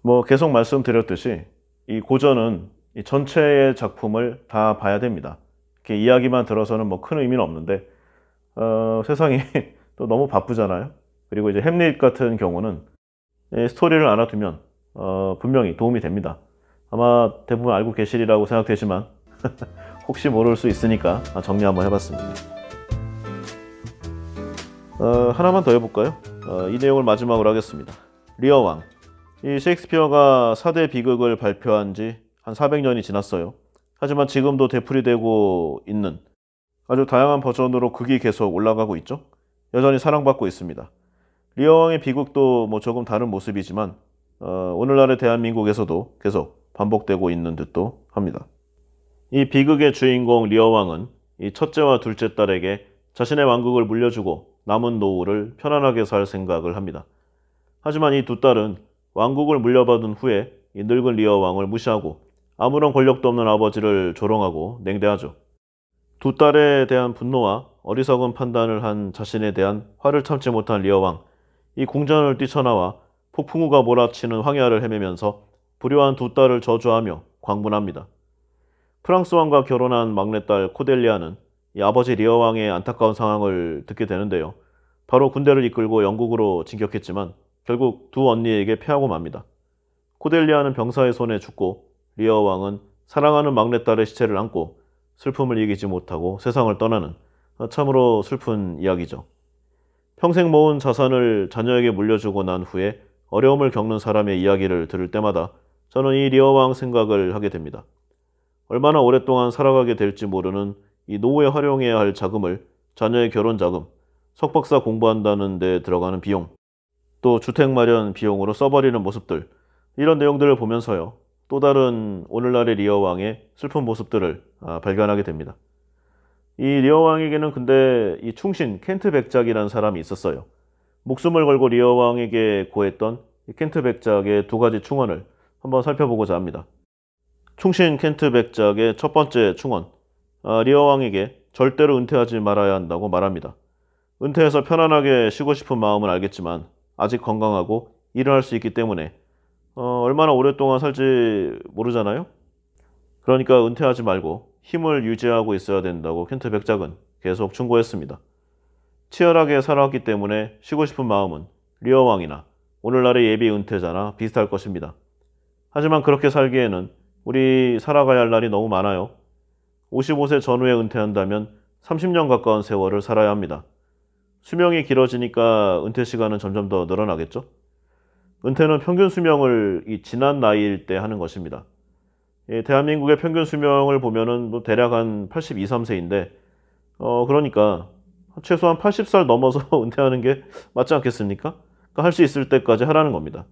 뭐 계속 말씀드렸듯이 이 고전은 이 전체의 작품을 다 봐야 됩니다. 이렇게 이야기만 들어서는 뭐 큰 의미는 없는데 어, 세상이 또 너무 바쁘잖아요. 그리고 이제 햄릿 같은 경우는 스토리를 알아두면 어, 분명히 도움이 됩니다. 아마 대부분 알고 계시리라고 생각되지만 혹시 모를 수 있으니까 정리 한번 해봤습니다. 어, 하나만 더 해볼까요? 어, 이 내용을 마지막으로 하겠습니다. 리어왕 이 셰익스피어가 4대 비극을 발표한 지 한 400년이 지났어요. 하지만 지금도 되풀이되고 있는 아주 다양한 버전으로 극이 계속 올라가고 있죠. 여전히 사랑받고 있습니다. 리어왕의 비극도 뭐 조금 다른 모습이지만 어, 오늘날의 대한민국에서도 계속 반복되고 있는 듯도 합니다. 이 비극의 주인공 리어왕은 이 첫째와 둘째 딸에게 자신의 왕국을 물려주고 남은 노후를 편안하게 살 생각을 합니다. 하지만 이 두 딸은 왕국을 물려받은 후에 이 늙은 리어 왕을 무시하고 아무런 권력도 없는 아버지를 조롱하고 냉대하죠. 두 딸에 대한 분노와 어리석은 판단을 한 자신에 대한 화를 참지 못한 리어 왕. 이 궁전을 뛰쳐나와 폭풍우가 몰아치는 황야를 헤매면서 불효한 두 딸을 저주하며 광분합니다. 프랑스 왕과 결혼한 막내딸 코델리아는 이 아버지 리어 왕의 안타까운 상황을 듣게 되는데요. 바로 군대를 이끌고 영국으로 진격했지만 결국 두 언니에게 패하고 맙니다. 코델리아는 병사의 손에 죽고 리어 왕은 사랑하는 막내딸의 시체를 안고 슬픔을 이기지 못하고 세상을 떠나는 참으로 슬픈 이야기죠. 평생 모은 자산을 자녀에게 물려주고 난 후에 어려움을 겪는 사람의 이야기를 들을 때마다 저는 이 리어왕 생각을 하게 됩니다. 얼마나 오랫동안 살아가게 될지 모르는 이 노후에 활용해야 할 자금을 자녀의 결혼 자금, 석박사 공부한다는 데 들어가는 비용, 또 주택 마련 비용으로 써버리는 모습들 이런 내용들을 보면서요. 또 다른 오늘날의 리어 왕의 슬픈 모습들을 아, 발견하게 됩니다. 이 리어 왕에게는 근데 이 충신 켄트 백작이라는 사람이 있었어요. 목숨을 걸고 리어 왕에게 고했던 켄트 백작의 두 가지 충언을 한번 살펴보고자 합니다. 충신 켄트 백작의 첫 번째 충언. 아, 리어 왕에게 절대로 은퇴하지 말아야 한다고 말합니다. 은퇴해서 편안하게 쉬고 싶은 마음은 알겠지만 아직 건강하고 일어날수 있기 때문에 어, 얼마나 오랫동안 살지 모르잖아요. 그러니까 은퇴하지 말고 힘을 유지하고 있어야 된다고 켄트 백작은 계속 충고했습니다. 치열하게 살아왔기 때문에 쉬고 싶은 마음은 리어 왕이나 오늘날의 예비 은퇴자나 비슷할 것입니다. 하지만 그렇게 살기에는 우리 살아가야 할 날이 너무 많아요. 55세 전후에 은퇴한다면 30년 가까운 세월을 살아야 합니다. 수명이 길어지니까 은퇴 시간은 점점 더 늘어나겠죠? 은퇴는 평균 수명을 이 지난 나이일 때 하는 것입니다. 예, 대한민국의 평균 수명을 보면은 뭐 대략 한 82, 3세인데, 어, 그러니까 최소한 80살 넘어서 은퇴하는 게 맞지 않겠습니까? 그러니까 할 수 있을 때까지 하라는 겁니다.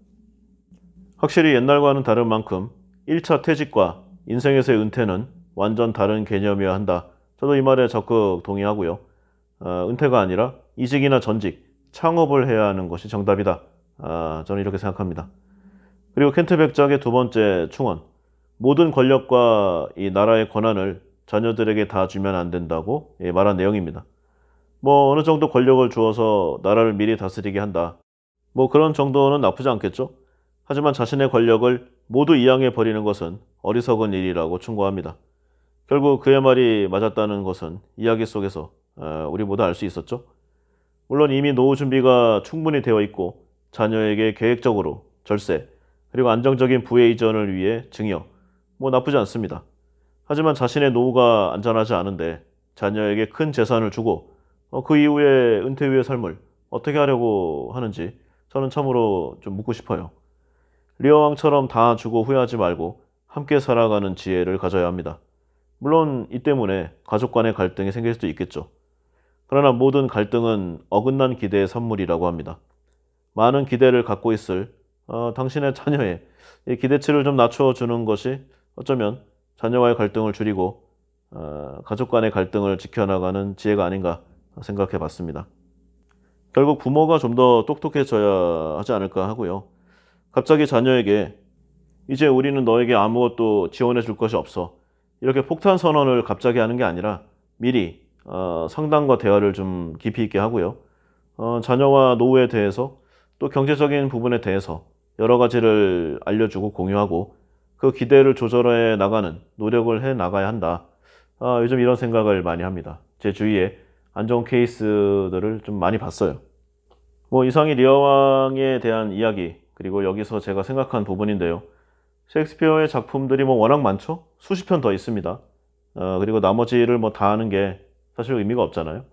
확실히 옛날과는 다른 만큼 1차 퇴직과 인생에서의 은퇴는 완전 다른 개념이어야 한다. 저도 이 말에 적극 동의하고요. 어, 은퇴가 아니라 이직이나 전직, 창업을 해야 하는 것이 정답이다. 아, 저는 이렇게 생각합니다. 그리고 켄트 백작의 두 번째 충원. 모든 권력과 이 나라의 권한을 자녀들에게 다 주면 안 된다고 예, 말한 내용입니다. 뭐 어느 정도 권력을 주어서 나라를 미리 다스리게 한다. 뭐 그런 정도는 나쁘지 않겠죠? 하지만 자신의 권력을 모두 이양해 버리는 것은 어리석은 일이라고 충고합니다. 결국 그의 말이 맞았다는 것은 이야기 속에서 어, 우리 모두 알 수 있었죠. 물론 이미 노후 준비가 충분히 되어 있고 자녀에게 계획적으로 절세 그리고 안정적인 부의 이전을 위해 증여 뭐 나쁘지 않습니다. 하지만 자신의 노후가 안전하지 않은데 자녀에게 큰 재산을 주고 어, 그 이후에 은퇴 후의 삶을 어떻게 하려고 하는지 저는 참으로 좀 묻고 싶어요. 리어왕처럼 다 주고 후회하지 말고 함께 살아가는 지혜를 가져야 합니다. 물론 이 때문에 가족 간의 갈등이 생길 수도 있겠죠. 그러나 모든 갈등은 어긋난 기대의 선물이라고 합니다. 많은 기대를 갖고 있을 어, 당신의 자녀의 기대치를 좀 낮춰주는 것이 어쩌면 자녀와의 갈등을 줄이고 어, 가족 간의 갈등을 지켜나가는 지혜가 아닌가 생각해 봤습니다. 결국 부모가 좀 더 똑똑해져야 하지 않을까 하고요. 갑자기 자녀에게 이제 우리는 너에게 아무것도 지원해 줄 것이 없어. 이렇게 폭탄 선언을 갑자기 하는 게 아니라 미리 어, 상담과 대화를 좀 깊이 있게 하고요. 어, 자녀와 노후에 대해서 또 경제적인 부분에 대해서 여러 가지를 알려주고 공유하고 그 기대를 조절해 나가는 노력을 해 나가야 한다. 아, 요즘 이런 생각을 많이 합니다. 제 주위에 안 좋은 케이스들을 좀 많이 봤어요. 뭐 이상이 리어왕에 대한 이야기 그리고 여기서 제가 생각한 부분인데요. 셰익스피어의 작품들이 뭐 워낙 많죠. 수십 편 더 있습니다. 어, 그리고 나머지를 뭐 다 하는 게 사실 의미가 없잖아요.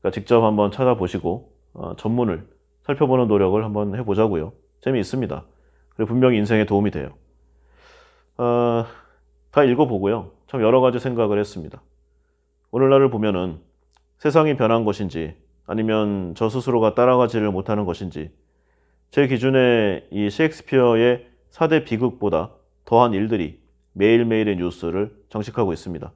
그러니까 직접 한번 찾아보시고 어, 전문을 살펴보는 노력을 한번 해보자고요. 재미있습니다. 그리고 분명히 인생에 도움이 돼요. 어, 다 읽어보고요. 참 여러 가지 생각을 했습니다. 오늘날을 보면은 세상이 변한 것인지 아니면 저 스스로가 따라가지를 못하는 것인지 제 기준에 이 셰익스피어의 4대 비극보다 더한 일들이 매일매일의 뉴스를 장식하고 있습니다.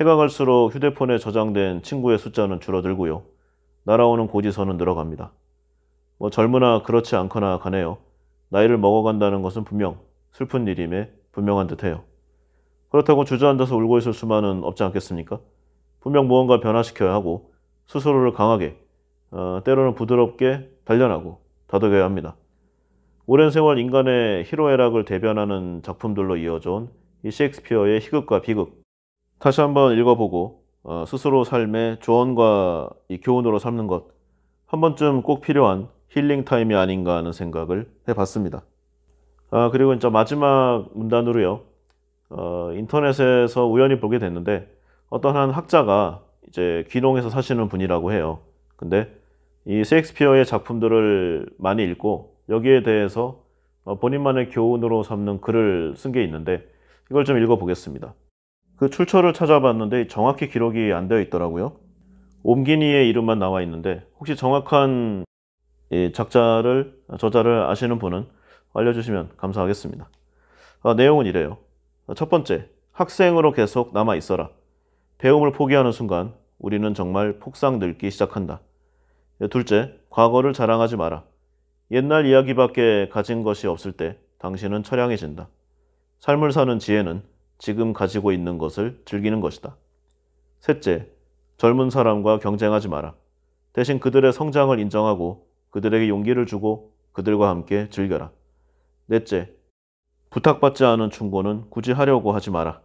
해가 갈수록 휴대폰에 저장된 친구의 숫자는 줄어들고요. 날아오는 고지서는 늘어갑니다. 뭐 젊으나 그렇지 않거나 가네요. 나이를 먹어간다는 것은 분명 슬픈 일임에 분명한 듯해요. 그렇다고 주저앉아서 울고 있을 수만은 없지 않겠습니까? 분명 무언가 변화시켜야 하고 스스로를 강하게 어, 때로는 부드럽게 단련하고 다독여야 합니다. 오랜 세월 인간의 희로애락을 대변하는 작품들로 이어져온 이 셰익스피어의 희극과 비극 다시 한번 읽어보고 어, 스스로 삶의 조언과 이 교훈으로 삼는 것 한 번쯤 꼭 필요한 힐링 타임이 아닌가 하는 생각을 해봤습니다. 아 그리고 이제 마지막 문단으로요. 어, 인터넷에서 우연히 보게 됐는데 어떤 한 학자가 이제 귀농해서 사시는 분이라고 해요. 근데 이 셰익스피어의 작품들을 많이 읽고 여기에 대해서 어, 본인만의 교훈으로 삼는 글을 쓴 게 있는데 이걸 좀 읽어보겠습니다. 그 출처를 찾아봤는데 정확히 기록이 안 되어 있더라고요. 옴기니의 이름만 나와 있는데 혹시 정확한 예, 작자를 저자를 아시는 분은 알려주시면 감사하겠습니다. 아, 내용은 이래요. 첫 번째, 학생으로 계속 남아 있어라. 배움을 포기하는 순간 우리는 정말 폭삭 늙기 시작한다. 예, 둘째, 과거를 자랑하지 마라. 옛날 이야기밖에 가진 것이 없을 때 당신은 처량해진다. 삶을 사는 지혜는 지금 가지고 있는 것을 즐기는 것이다. 셋째, 젊은 사람과 경쟁하지 마라. 대신 그들의 성장을 인정하고 그들에게 용기를 주고 그들과 함께 즐겨라. 넷째, 부탁받지 않은 충고는 굳이 하려고 하지 마라.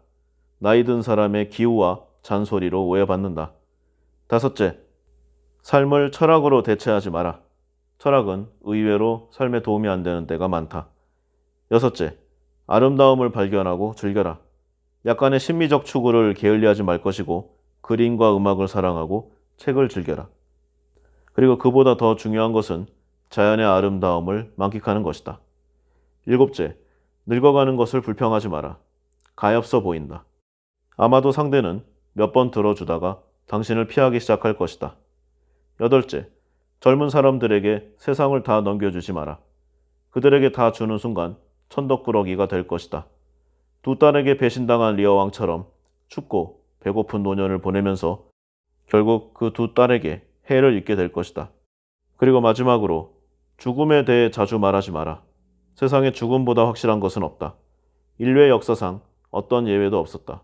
나이 든 사람의 기우와 잔소리로 오해받는다. 다섯째, 삶을 철학으로 대체하지 마라. 철학은 의외로 삶에 도움이 안 되는 때가 많다. 여섯째, 아름다움을 발견하고 즐겨라. 약간의 심미적 추구를 게을리하지 말 것이고 그림과 음악을 사랑하고 책을 즐겨라. 그리고 그보다 더 중요한 것은 자연의 아름다움을 만끽하는 것이다. 일곱째, 늙어가는 것을 불평하지 마라. 가엾어 보인다. 아마도 상대는 몇 번 들어주다가 당신을 피하기 시작할 것이다. 여덟째, 젊은 사람들에게 세상을 다 넘겨주지 마라. 그들에게 다 주는 순간 천덕꾸러기가 될 것이다. 두 딸에게 배신당한 리어 왕처럼 춥고 배고픈 노년을 보내면서 결국 그 두 딸에게 해를 입게 될 것이다. 그리고 마지막으로 죽음에 대해 자주 말하지 마라. 세상에 죽음보다 확실한 것은 없다. 인류의 역사상 어떤 예외도 없었다.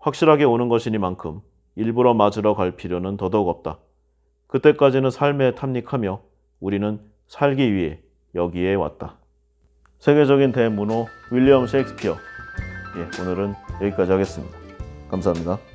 확실하게 오는 것이니만큼 일부러 맞으러 갈 필요는 더더욱 없다. 그때까지는 삶에 탐닉하며 우리는 살기 위해 여기에 왔다. 세계적인 대문호 윌리엄 셰익스피어. 예, 오늘은 여기까지 하겠습니다. 감사합니다.